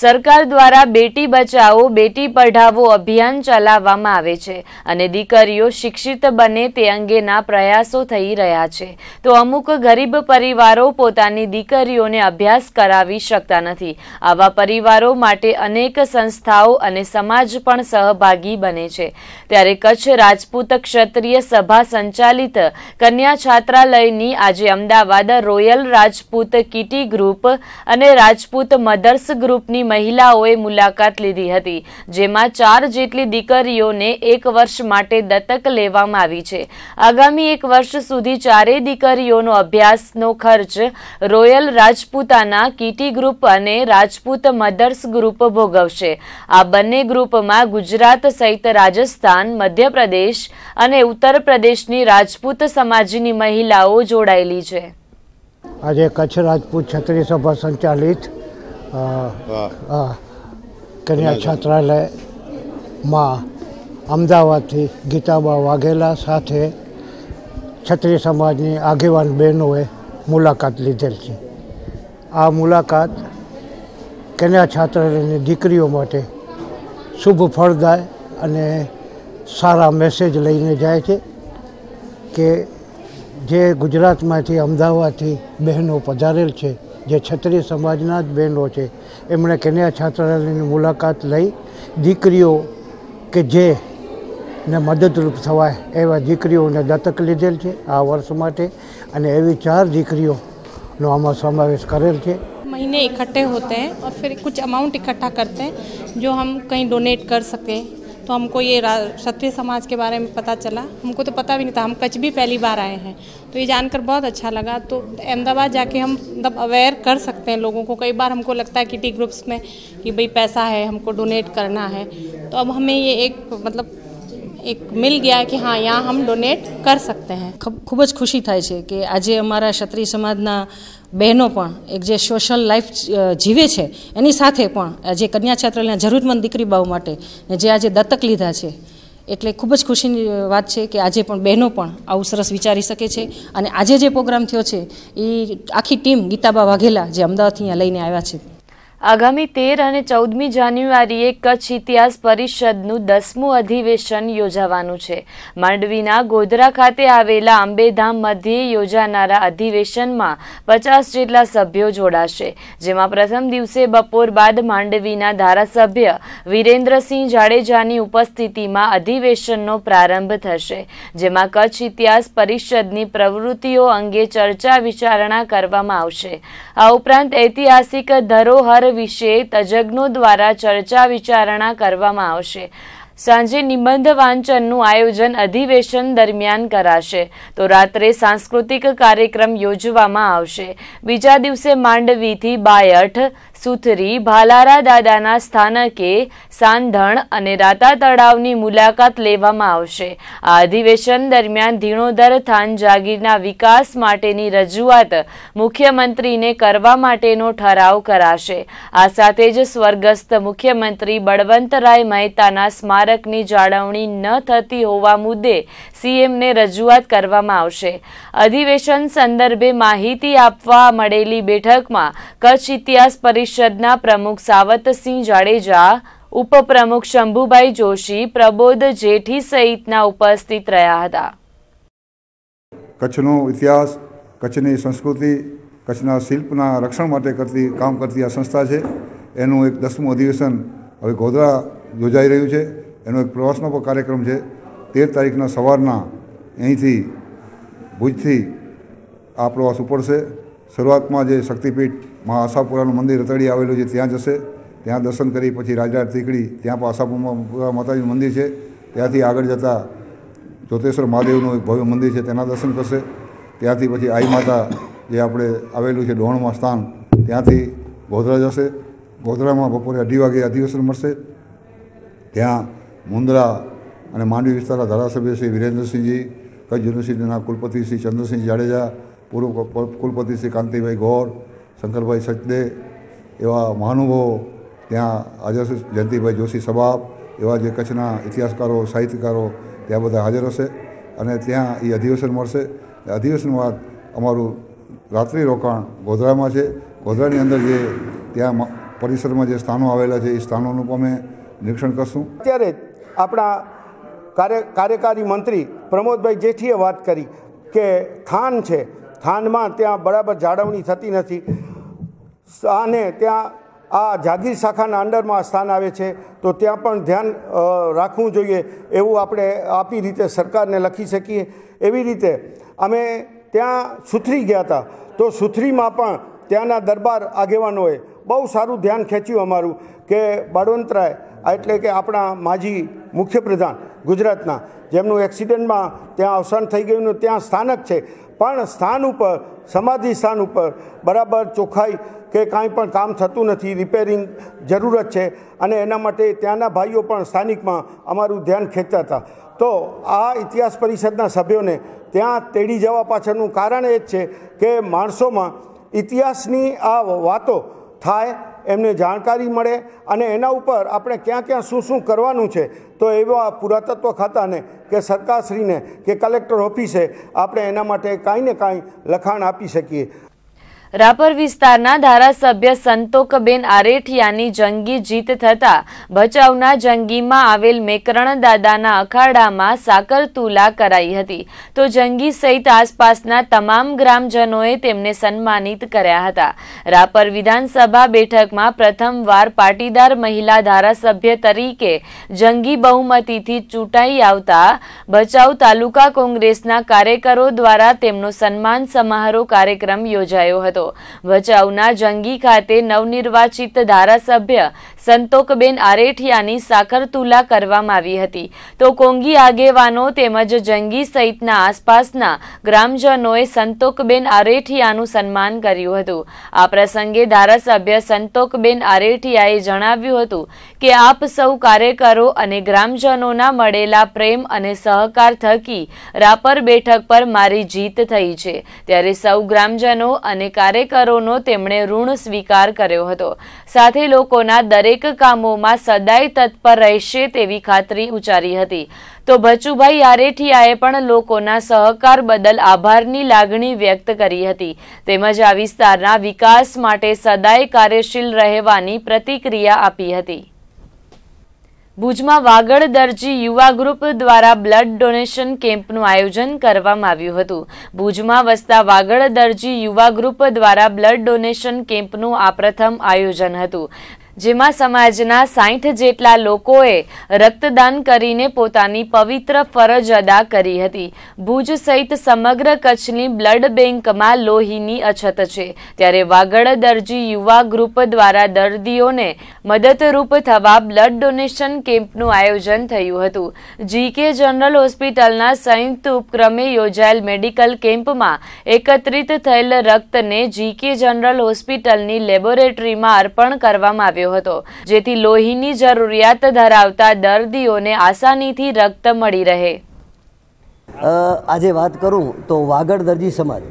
સરકાર દ્વારા બેટી બચાવો બેટી પઢાવો અભિયાન ચલાવવામાં આવે છે અને દીકરીઓ શિક્ષિત બને તે અંગેના પ્રયાસો થઈ રહ્યા છે તો અમુક ગરીબ પરિવારો પોતાની દીકરીઓને અભ્યાસ કરાવી શકતા નથી આવા પરિવારો માટે અનેક સંસ્થાઓ અને સમાજ પણ સહભાગી બને છે ત્યારે કચ્છ રાજપૂત ક્ષત્રિય સભા સંચાલિત કન્યા છાત્રાલયની આજે Ahmedabad royal Rajput kitty group અને રાજપૂત મધર્સ ગ્રુપની ગામની મહિલાઓએ મુલાકાત લીધી હતી જેમાં ચાર જેટલી દીકરીઓને એક વર્ષ માટે દત્તક લેવામાં આવી છે આગામી એક વર્ષ સુધી ચારેય દીકરીઓનો અભ્યાસનો ખર્ચ રોયલ રાજપૂતાના કીટી ગ્રુપ અને રાજપૂત મધર્સ ગ્રુપ ભોગવશે આ બંને ગ્રુપમાં ગુજરાત સહિત રાજસ્થાન મધ્યપ્રદેશ અને ઉત્તર પ્રદેશની રાજપૂત સમાજની મહિલાઓ જોડાયેલી છે આજે કચ્છ રાજપૂત છત્રીસભા સંચાલિત કન્યા છાત્રાલયમાં અમદાવાદથી ગીતાબા વાઘેલા સાથે છત્રી સમાજની આગેવાન બહેનોએ મુલાકાત લીધેલ છે આ મુલાકાત કન્યા છાત્રાલયની દીકરીઓ માટે શુભ ફળદાય અને સારા મેસેજ લઈને જાય છે કે જે ગુજરાતમાંથી અમદાવાદથી બહેનો પધારેલ છે જે ક્ષત્રિય સમાજના જ બહેનો છે એમણે કન્યા છાત્રાલયની મુલાકાત લઈ દીકરીઓ કે જે ને મદદરૂપ થવાય એવા દીકરીઓને દત્તક લીધેલ છે આ વર્ષ માટે અને એવી ચાર દીકરીઓનો આમાં સમાવેશ કરેલ છે મહિને इकट्ठे હોતે हैं और फिर कुछ अमाउंट इकट्ठा करते हैं जो हम कहीं डोनेट कर तो हमको ये क्षत्रिय समाज के बारे में पता चला हमको तो पता भी नहीं था हम कच्छ भी पहली बार आए हैं तो ये जानकर बहुत अच्छा लगा तो अहमदाबाद जाके हम मतलब अवेयर कर सकते हैं लोगों को कई बार हमको लगता है कि टी ग्रुप्स में कि भाई पैसा है हमको डोनेट करना है तो अब हमें ये एक मतलब एक मिल गया કે હા યા હમ ડોનેટ કર સકતે હૈ ખૂબ જ ખુશી થાય कि हाँ, आज अमरा क्षत्रिय समाज ना બહેનો પણ એક જે સોશિયલ લાઈફ જીવે છે એની સાથે પણ જે કન્યા છાત્રાલયના જરૂરમંદ દીકરી બાઉ માટે જે આજે દત્તક લીધા છે એટલે ખૂબ જ ખુશીની વાત છે કે આજે પણ બહેનો પણ આવું સરસ વિચારી શકે છે અને આજે જે પ્રોગ્રામ થયો છે એ આખી ટીમ ગીતાબા વાઘેલા જે અમદાવાદથી અહીંયા લઈને આવ્યા છે આગામી તેર અને ચૌદમી જાન્યુઆરીએ કચ્છ ઇતિહાસ પરિષદનું દસમું અધિવેશન યોજાવાનું છે માંડવીના ગોધરા ખાતે આવેલા અંબેધામ મધ્યે યોજાનારા અધિવેશનમાં પચાસ જેટલા સભ્યો જોડાશે જેમાં પ્રથમ દિવસે બપોર બાદ માંડવીના ધારાસભ્ય વિરેન્દ્રસિંહ જાડેજાની ઉપસ્થિતિમાં અધિવેશનનો પ્રારંભ થશે જેમાં કચ્છ ઇતિહાસ પરિષદની પ્રવૃત્તિઓ અંગે ચર્ચા વિચારણા કરવામાં આવશે આ ઉપરાંત ઐતિહાસિક ધરોહર વિશે તજજ્ઞો દ્વારા ચર્ચા વિચારણા કરવામાં આવશે સાંજે નિબંધ વાંચનનું આયોજન અધિવેશન દરમિયાન કરાશે તો રાત્રે સાંસ્કૃતિક કાર્યક્રમ યોજવામાં આવશે બીજા દિવસે માંડવીથી બાયઠ સુથરી ભાલારા દાદાના સ્થાનકે સાંધણ અને રાતા તળાવની મુલાકાત લેવામાં આવશે આ અધિવેશન દરમિયાન ધીણોદર થાન જાગીરના વિકાસ માટેની રજૂઆત મુખ્યમંત્રીને કરવા માટેનો ઠરાવ કરાશે આ સાથે જ સ્વર્ગસ્થ મુખ્યમંત્રી બળવંતરાય મહેતાના સ્મારકની જાળવણી ન થતી હોવા મુદ્દે સીએમને રજૂઆત કરવામાં આવશે અધિવેશન સંદર્ભે માહિતી આપવા મળેલી બેઠકમાં કચ્છ ઇતિહાસ પરિષદના પ્રમુખ સાવતસિંહ જાડેજા ઉપપ્રમુખ શંભુભાઈ જોશી પ્રબોધ જેઠી સહિતના ઉપસ્થિત રહ્યા હતા કચ્છનો ઇતિહાસ કચ્છની સંસ્કૃતિ કચ્છના શિલ્પના રક્ષણ માટે કરતી કામ કરતી આ સંસ્થા છે એનું એક દસમું અધિવેશન હવે ગોધરા યોજાઈ રહ્યું છે એનો એક પ્રવાસનો પણ કાર્યક્રમ છે તેર તારીખના સવારના અહીંથી ભુજથી આ પ્રવાસ ઉપડશે શરૂઆતમાં જે શક્તિપીઠ મા આશાપુરાનું મંદિર રતડી આવેલું છે ત્યાં જશે ત્યાં દર્શન કરી પછી રાજા તીકડી ત્યાં પણ આશાપુરા માતાજીનું મંદિર છે ત્યાંથી આગળ જતાં જ્યોતેશ્વર મહાદેવનું એક ભવ્ય મંદિર છે તેના દર્શન કરશે ત્યાંથી પછી આઈ માતા જે આપણે આવેલું છે ડોણમાં સ્થાન ત્યાંથી ગોધરા જશે ગોધરામાં બપોરે અઢી વાગે અધિવેશન મળશે ત્યાં મુંદ્રા અને માંડવી વિસ્તારના ધારાસભ્ય શ્રી વિરેન્દ્રસિંહજી કચ્છ યુનિવર્સિટીના કુલપતિ શ્રી ચંદ્રસિંહ જાડેજા પૂર્વ કુલપતિ શ્રી કાંતિભાઈ ગોર શંકરભાઈ સચદે એવા મહાનુભવો ત્યાં હાજર જયંતિભાઈ જોશી સબાબ એવા જે કચ્છના ઇતિહાસકારો સાહિત્યકારો ત્યાં બધા હાજર હશે અને ત્યાં એ અધિવેશન મળશે અધિવેશન બાદ અમારું રાત્રિ રોકાણ ગોધરામાં છે ગોધરાની અંદર જે ત્યાં પરિસરમાં જે સ્થાનો આવેલા છે એ સ્થાનોનું પણ અમે નિરીક્ષણ કરશું અત્યારે આપણા કાર્ય કાર્યકારી મંત્રી પ્રમોદભાઈ જેઠીએ વાત કરી કે થાન છે થાનમાં ત્યાં બરાબર જાળવણી થતી નથી અને ત્યાં આ જાગીર શાખાના અંડરમાં સ્થાન આવે છે તો ત્યાં પણ ધ્યાન રાખવું જોઈએ એવું આપણે આપી રીતે સરકારને લખી શકીએ એવી રીતે અમે ત્યાં સુથરી ગયા હતા તો સુથરીમાં પણ ત્યાંના દરબાર આગેવાનોએ બહુ સારું ધ્યાન ખેંચ્યું અમારું કે બળવંતરાય એટલે કે આપણા માજી મુખ્યપ્રધાન ગુજરાતના જેમનું એક્સિડન્ટમાં ત્યાં અવસાન થઈ ગયું ત્યાં સ્થાનક છે પણ સ્થાન ઉપર સમાધિ સ્થાન ઉપર બરાબર ચોખ્ખાઈ કે કાંઈ પણ કામ થતું નથી રિપેરિંગ જરૂરત છે અને એના માટે ત્યાંના ભાઈઓ પણ સ્થાનિકમાં અમારું ધ્યાન ખેંચતા હતા તો આ ઇતિહાસ પરિષદના સભ્યોને ત્યાં તેડી જવા પાછળનું કારણ એ જ છે કે માણસોમાં ઇતિહાસની આ વાતો થાય એમને જાણકારી મળે અને એના ઉપર આપણે ક્યાં ક્યાં શું શું કરવાનું છે તો એવા પુરાતત્વ ખાતાને કે સરકારશ્રીને કે કલેક્ટર ઓફિસે આપણે એના માટે કાંઈ ને કાંઈ લખાણ આપી શકીએ રાપર વિસ્તારના ધારાસભ્ય સંતોકબેન આરેઠિયાની જંગી જીત થતા ભચાઉના જંગીમાં આવેલ મેકરણ દાદાના અખાડામાં સાકર તુલા કરાઈ હતી તો જંગી સહિત આસપાસના તમામ ગ્રામજનોએ તેમને સન્માનિત કર્યા હતા રાપર વિધાનસભા બેઠકમાં પ્રથમવાર પાટીદાર મહિલા ધારાસભ્ય તરીકે જંગી બહુમતીથી ચૂંટાઈ આવતા ભચાઉ તાલુકા કોંગ્રેસના કાર્યકરો દ્વારા તેમનો સન્માન સમારોહ કાર્યક્રમ યોજાયો હતો ભચાઉના જંગી ખાતે નવનિર્વાચિત ધારાસભ્ય સંતોકબેન આરેઠિયાની સાકરતુલા કરવામાં આવી હતી તો કોંગી આગેવાનો તેમજ જંગી સહિતના આસપાસના ગ્રામજનોએ સંતોકબેન આરેઠિયાનું સન્માન કર્યું હતું આ પ્રસંગે ધારાસભ્ય સંતોકબેન આરેઠિયાએ જણાવ્યું હતું કે આપ સૌ કાર્યકરો અને ગ્રામજનોના મળેલા પ્રેમ અને સહકાર થકી રાપર બેઠક પર મારી જીત થઈ છે ત્યારે સૌ ગ્રામજનો અને કાર્ય કાર્યકરોનો તેમણે ઋણ સ્વીકાર કર્યો હતો સાથે લોકોના દરેક કામોમાં સદાય તત્પર રહેશે તેવી ખાતરી ઉચ્ચારી હતી તો ભચુભાઈ આરેઠિયાએ પણ લોકોના સહકાર બદલ આભારની લાગણી વ્યક્ત કરી હતી તેમજ આ વિસ્તારના વિકાસ માટે સદાય કાર્યશીલ રહેવાની પ્રતિક્રિયા આપી હતી ભુજમાં વાગડ દરજી યુવા ગ્રુપ દ્વારા બ્લડ ડોનેશન કેમ્પનું આયોજન કરવામાં આવ્યું હતું ભુજમાં વસતા વાગડ દરજી યુવા ગ્રુપ દ્વારા બ્લડ ડોનેશન કેમ્પનું આ પ્રથમ આયોજન હતું જેમાં સમાજના સાઠ જેટલા લોકોએ રક્તદાન કરીને પોતાની પવિત્ર ફરજ અદા કરી હતી ભુજ સહિત સમગ્ર કચ્છની બ્લડ બેંકમાં લોહીની અછત છે ત્યારે વાગડ દરજી યુવા ગ્રુપ દ્વારા દર્દીઓને મદદરૂપ થવા બ્લડ ડોનેશન કેમ્પનું આયોજન થયું હતું જીકે જનરલ હોસ્પિટલના સંયુક્ત ઉપક્રમે યોજાયેલ મેડિકલ કેમ્પમાં એકત્રિત થયેલ રક્તને જીકે જનરલ હોસ્પિટલની લેબોરેટરીમાં અર્પણ કરવામાં આવ્યું આવ્યો હતો જેથી લોહીની જરૂરિયાત ધરાવતા દર્દીઓને આસાનીથી રક્ત મળી રહે આજે વાત કરું તો વાગડ દર્જી સમાજ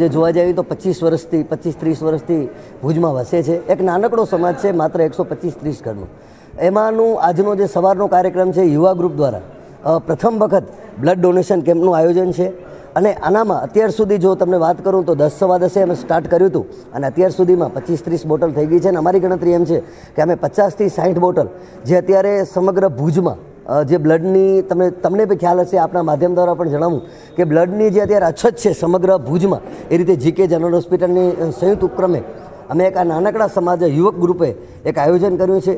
જે જોવા જઈએ તો પચીસ વર્ષથી પચીસ ત્રીસ વર્ષથી ભુજમાં વસે છે એક નાનકડો સમાજ છે માત્ર એકસો પચીસ ત્રીસ ઘરનો એમાંનું આજનો જે સવારનો કાર્યક્રમ છે યુવા ગ્રુપ દ્વારા પ્રથમ વખત બ્લડ ડોનેશન કેમ્પનું આયોજન છે અને આનામાં અત્યાર સુધી જો તમને વાત કરું તો દસ સવા દસે અમે સ્ટાર્ટ કર્યું હતું અને અત્યાર સુધીમાં પચીસ ત્રીસ બોટલ થઈ ગઈ છે અને અમારી ગણતરી એમ છે કે અમે પચાસથી સાઠ બોટલ જે અત્યારે સમગ્ર ભુજમાં જે બ્લડની તમને તમને પણ ખ્યાલ હશે આપણા માધ્યમ દ્વારા પણ જણાવું કે બ્લડની જે અત્યારે અછત છે સમગ્ર ભુજમાં એ રીતે જીકે જનરલ હોસ્પિટલની સંયુક્ત ઉપક્રમે અમે એક આ નાનકડા સમાજ યુવક ગ્રુપે એક આયોજન કર્યું છે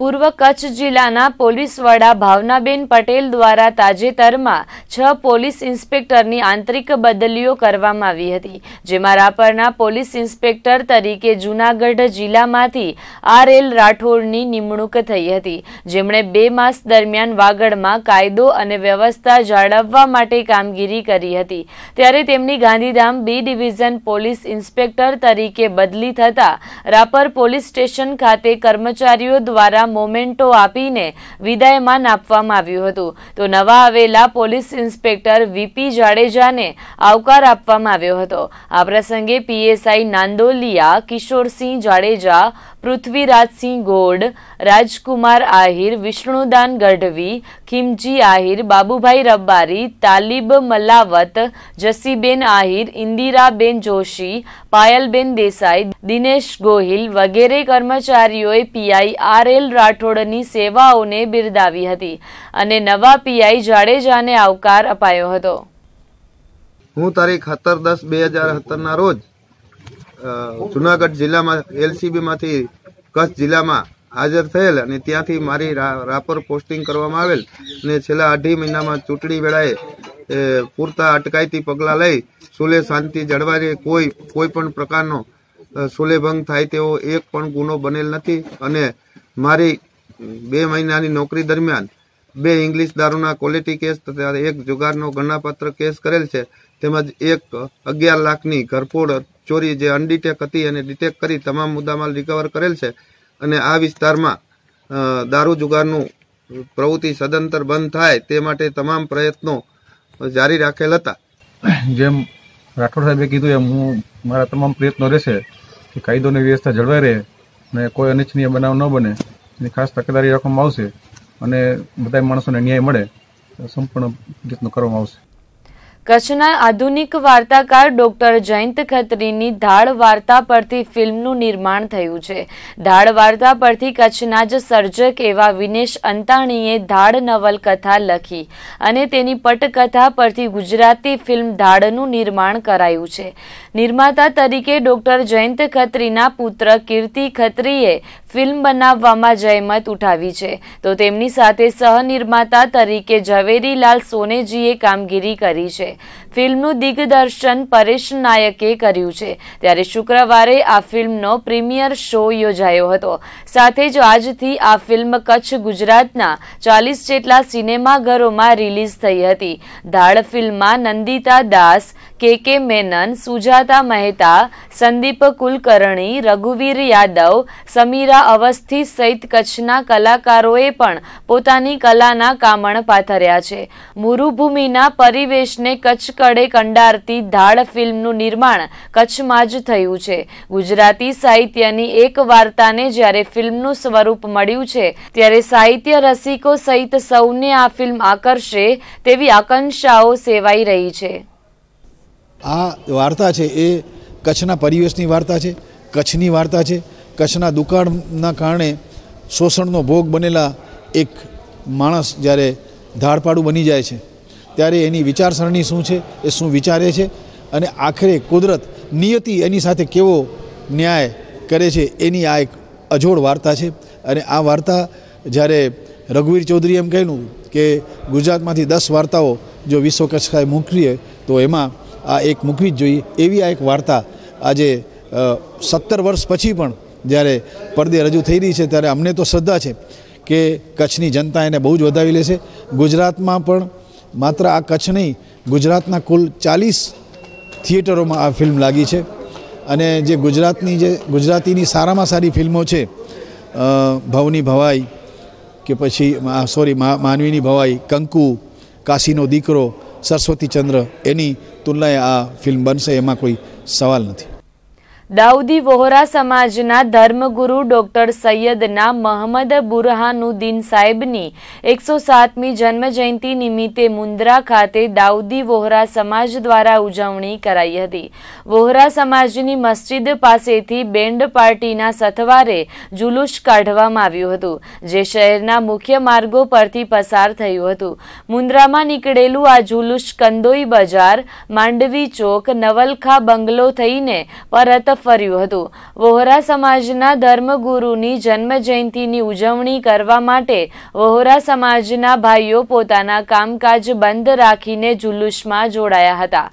પૂર્વ કચ્છ જિલ્લાના પોલીસ વડા ભાવનાબેન પટેલ દ્વારા તાજેતરમાં છ પોલીસ ઇન્સ્પેક્ટરની આંતરિક બદલીઓ કરવામાં આવી હતી જેમાં રાપરના પોલીસ ઇન્સ્પેક્ટર તરીકે જૂનાગઢ જિલ્લામાંથી આર એલ રાઠોડની નિમણૂક થઈ હતી જેમણે બે માસ દરમિયાન વાગડમાં કાયદો અને વ્યવસ્થા જાળવવા માટે કામગીરી કરી હતી ત્યારે તેમની Gandhidham B division police inspector તરીકે બદલી થતાં રાપર પોલીસ સ્ટેશન ખાતે કર્મચારીઓ દ્વારા મોમેન્ટો આપીને વિદાયમાન આપવામાં આવ્યું હતું તો નવા આવેલા પોલીસ ઇન્સ્પેક્ટર વીપી જાડેજાને આવકાર આપવામાં આવ્યો હતો આ પ્રસંગે પીએસઆઈ નાંદોલિયા કિશોરસિંહ જાડેજા પૃથ્વીરાજસિંહ ગોડ રાજકુમાર આહિર વિષ્ણુદાન ગઢવી ખીમજી આહિર બાબુભાઈ રબારી તાલીબ મલાવત જસીબેન આહિર ઇન્દિરાબેન જોશી પાયલબેન દેસાઈ દિનેશ ગોહિલ વગેરે કર્મચારીઓએ પીઆઈ આર એલ રાઠોડની સેવાઓને બિરદાવી હતી અને નવા પીઆઈ જાડેજાને આવકાર અપાયો હતો હું તારીખ સત્તર દસ બે હજાર સત્તરના રોજ જુનાગઢ જિલ્લામાં એલસીબીમાંથી કચ્છ જિલ્લામાં હાજર થયેલ અને ત્યાંથી મારી રાપર પોસ્ટિંગ કરવામાં આવેલ અને છેલ્લા અઢી મહિનામાં ચૂંટણી વેળાએ પૂરતા અટકાયતી પગલાં લઈ સુલે શાંતિ જળવાઈ કોઈ કોઈ પણ પ્રકારનો સુલેભંગ થાય તેવો એક પણ ગુનો બનેલ નથી અને મારી બે મહિનાની નોકરી દરમિયાન બે ઇંગ્લિશ દારૂના ક્વોલિટી કેસ તથા એક જુગારનો ગણનાપાત્ર કેસ કરેલ છે તેમજ એક અગિયાર લાખની ઘરફોડ ચોરી જે અનડિટેક હતી એને ડિટેક કરી તમામ મુદ્દામાલ રિકવર કરેલ છે અને આ વિસ્તારમાં દારૂ જુગારનું પ્રવૃત્તિ સદંતર બંધ થાય તે માટે તમામ પ્રયત્નો જારી રાખેલ હતા જેમ રાઠોડ સાહેબે કીધું એમ હું મારા તમામ પ્રયત્નો રહેશે કે કાયદોની વ્યવસ્થા જળવાઈ રહે અને કોઈ અનિચ્છનીય બનાવ ન બને એની ખાસ તકેદારી રાખવામાં આવશે અને બધા માણસોને ન્યાય મળે સંપૂર્ણ પ્રયત્નો કરવામાં આવશે કચ્છના આધુનિક વાર્તાકાર ડોક્ટર જયંત ખત્રીની ધાળ વાર્તા પરથી ફિલ્મનું નિર્માણ થયું છે ધાળ વાર્તા પરથી કચ્છના જ સર્જક એવા વિનેશ અંતાણીએ ધાળ નવલકથા લખી અને તેની પટકથા પરથી ગુજરાતી ફિલ્મ ધાળનું નિર્માણ કરાયું છે નિર્માતા તરીકે ડોક્ટર જયંત ખત્રીના પુત્ર કીર્તિ ખત્રીએ ફિલ્મ બનાવવામાં જહેમત ઉઠાવી છે તો તેમની સાથે સહનિર્માતા તરીકે ઝવેરીલાલ સોનેજીએ કામગીરી કરી છે ફિલ્મનું દિગ્દર્શન પરેશ નાયકે કર્યું છે ત્યારે શુક્રવારે આ ફિલ્મનો પ્રીમિયર શો યોજાયો હતો સાથે જ આજથી આ ફિલ્મ કચ્છ ગુજરાતના ચાલીસ જેટલા સિનેમાઘરોમાં રિલીઝ થઈ હતી ધાડ ફિલ્મમાં નંદિતા દાસ કે કે મેનન સુજાતા મહેતા સંદીપ કુલકર્ણી રઘુવીર યાદવ સમીરા અવસ્થી સહિત કચ્છના કલાકારોએ પણ પોતાની કલાના કામણ પાથર્યા છે મુરુભૂમિના પરિવેશને કચ્છ કડે કંડારતી ધાડ ફિલ્મનું નિર્માણ કચ્છમાં જ થયું છે ગુજરાતી સાહિત્યની એક વાર્તાને જ્યારે ફિલ્મનું સ્વરૂપ મળ્યું છે ત્યારે સાહિત્ય રસિકો સહિત સૌને આ ફિલ્મ આકર્ષે તેવી આકાંક્ષાઓ સેવાઈ રહી છે આ વાર્તા છે એ કચ્છના પરિવેશની વાર્તા છે કચ્છની વાર્તા છે કચ્છના દુકાળના કારણે શોષણનો ભોગ બનેલા એક માણસ જ્યારે ધાડપાડું બની જાય છે ત્યારે એની વિચારસરણી શું છે એ શું વિચારે છે અને આખરે કુદરત નિયતિ એની સાથે કેવો ન્યાય કરે છે એની આ એક અજોડ વાર્તા છે અને આ વાર્તા જ્યારે રઘુવીર ચૌધરી એમ કહેલું કે ગુજરાતમાંથી દસ વાર્તાઓ જો વિશ્વ કક્ષાએ મોકલીએ તો એમાં આ એક મૂકવી જ જોઈએ એવી આ એક વાર્તા આજે સત્તર વર્ષ પછી પણ જ્યારે પડદે રજૂ થઈ રહી છે ત્યારે અમને તો શ્રદ્ધા છે કે કચ્છની જનતા એને બહુ જ વધાવી લેશે ગુજરાતમાં પણ માત્ર આ કચ્છ નહીં ગુજરાતના કુલ ચાલીસ થિયેટરોમાં આ ફિલ્મ લાગી છે અને જે ગુજરાતની જે ગુજરાતીની સારામાં સારી ફિલ્મો છે ભવની ભવાઈ કે પછી સોરી માનવીની ભવાઈ કંકુ કાશીનો દીકરો સરસ્વતીચંદ્ર એની તુલનાએ આ ફિલ્મ બનશે એમાં કોઈ સવાલ નથી દાઉદી વોહરા સમાજના ધર્મગુરુ ડોક્ટર સૈયદના મહમદ બુરહાનુદ્દીન સાહેબની એકસો સાતમી જન્મજયંતિ નિમિત્તે મુન્દ્રા ખાતે દાઉદી વોહરા સમાજ દ્વારા ઉજવણી કરાઈ હતી વોહરા સમાજની મસ્જિદ પાસેથી બેન્ડ પાર્ટીના સથવારે જુલુસ કાઢવામાં આવ્યું હતું જે શહેરના મુખ્ય માર્ગો પરથી પસાર થયું હતું મુન્દ્રામાં નીકળેલું આ જુલુસ કંદોઈ બજાર માંડવી ચોક નવલખા બંગલો થઈને પરત ફર્યું હતું વોહરા સમાજના ધર્મગુરુની જન્મ જયંતિની ઉજવણી કરવા માટે વહોરા સમાજના ભાઈઓ પોતાના કામકાજ બંધ રાખીને જુલુસમાં જોડાયા હતા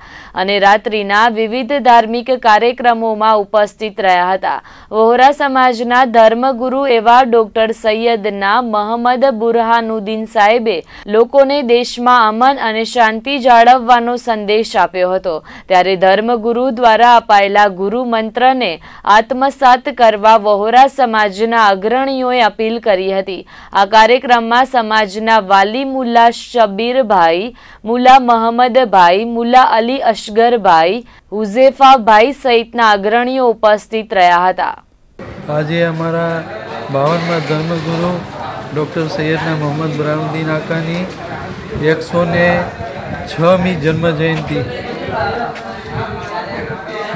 અને રાત્રિના વિવિધ ધાર્મિક કાર્યક્રમોમાં ઉપસ્થિત રહ્યા હતા વોહરા સમાજના ધર્મગુરુ એવા ડોક્ટર સૈયદના મહમદ બુરહાનુદ્દીન સાહેબે લોકોને દેશમાં અમન અને શાંતિ જાળવવાનો સંદેશ આપ્યો હતો ત્યારે ધર્મગુરુ દ્વારા અપાયેલા ગુરુ મંત્ર તંત્રને આત્મસાત કરવા વહોરા સમાજના અગ્રણીઓએ અપીલ કરી હતી આ કાર્યક્રમમાં સમાજના વાલી મુલા શબીરભાઈ મુલા મહમદભાઈ મુલા અલી અશગરભાઈ હુઝેફાભાઈ સહિતના અગ્રણીઓ ઉપસ્થિત રહ્યા હતા આજે અમારા બાવનમાં ધર્મગુરુ ડૉક્ટર સૈયદના મોહમ્મદ બરાઉદ્દીન આકાની એકસો ને છમી જન્મજયંતિ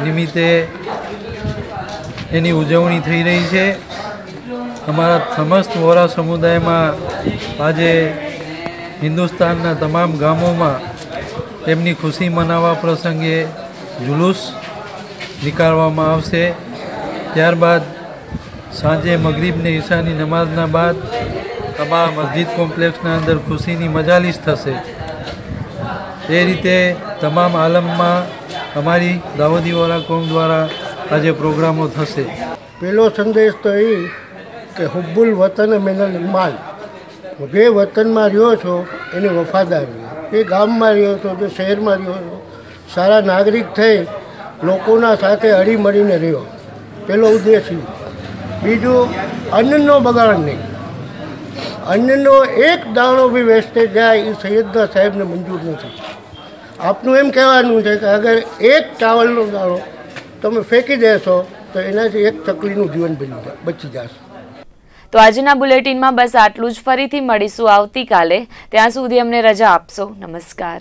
નિમિત્તે એની ઉજવણી થઈ રહી છે અમારા સમસ્ત વોરા સમુદાયમાં આજે હિન્દુસ્તાનના તમામ ગામોમાં તેમની ખુશી મનાવવા પ્રસંગે જુલુસ નીકાળવામાં આવશે ત્યારબાદ સાંજે મગરીબને ઈશાની નમાઝના બાદ તમામ મસ્જિદ કોમ્પ્લેક્સના અંદર ખુશીની મજાલિસ થશે એ રીતે તમામ આલમમાં અમારી વોરા કોમ દ્વારા આજે પ્રોગ્રામો થશે પહેલો સંદેશ તો એ કે હુબ્બુલ વતન મેનલ ઇમાન જે વતનમાં રહ્યો છો એને વફાદાર રહ્યો જે ગામમાં રહ્યો છો જે શહેરમાં રહ્યો છો સારા નાગરિક થઈ લોકોના સાથે મળીને રહ્યો પહેલો ઉદ્દેશ બીજું અન્નનો બગાડ નહીં અન્નનો એક દાણો બી વેસ્ટેજ જાય એ સૈયદના સાહેબને મંજૂર નથી આપનું એમ કહેવાનું છે કે અગર એક ચાવલનો દાણો તમે ફેંકી દેશો તો એનાથી એક તકલીનું જીવન બચી જશે તો આજના બુલેટિનમાં બસ આટલું જ ફરીથી મળીશું આવતીકાલે ત્યાં સુધી અમને રજા આપશો નમસ્કાર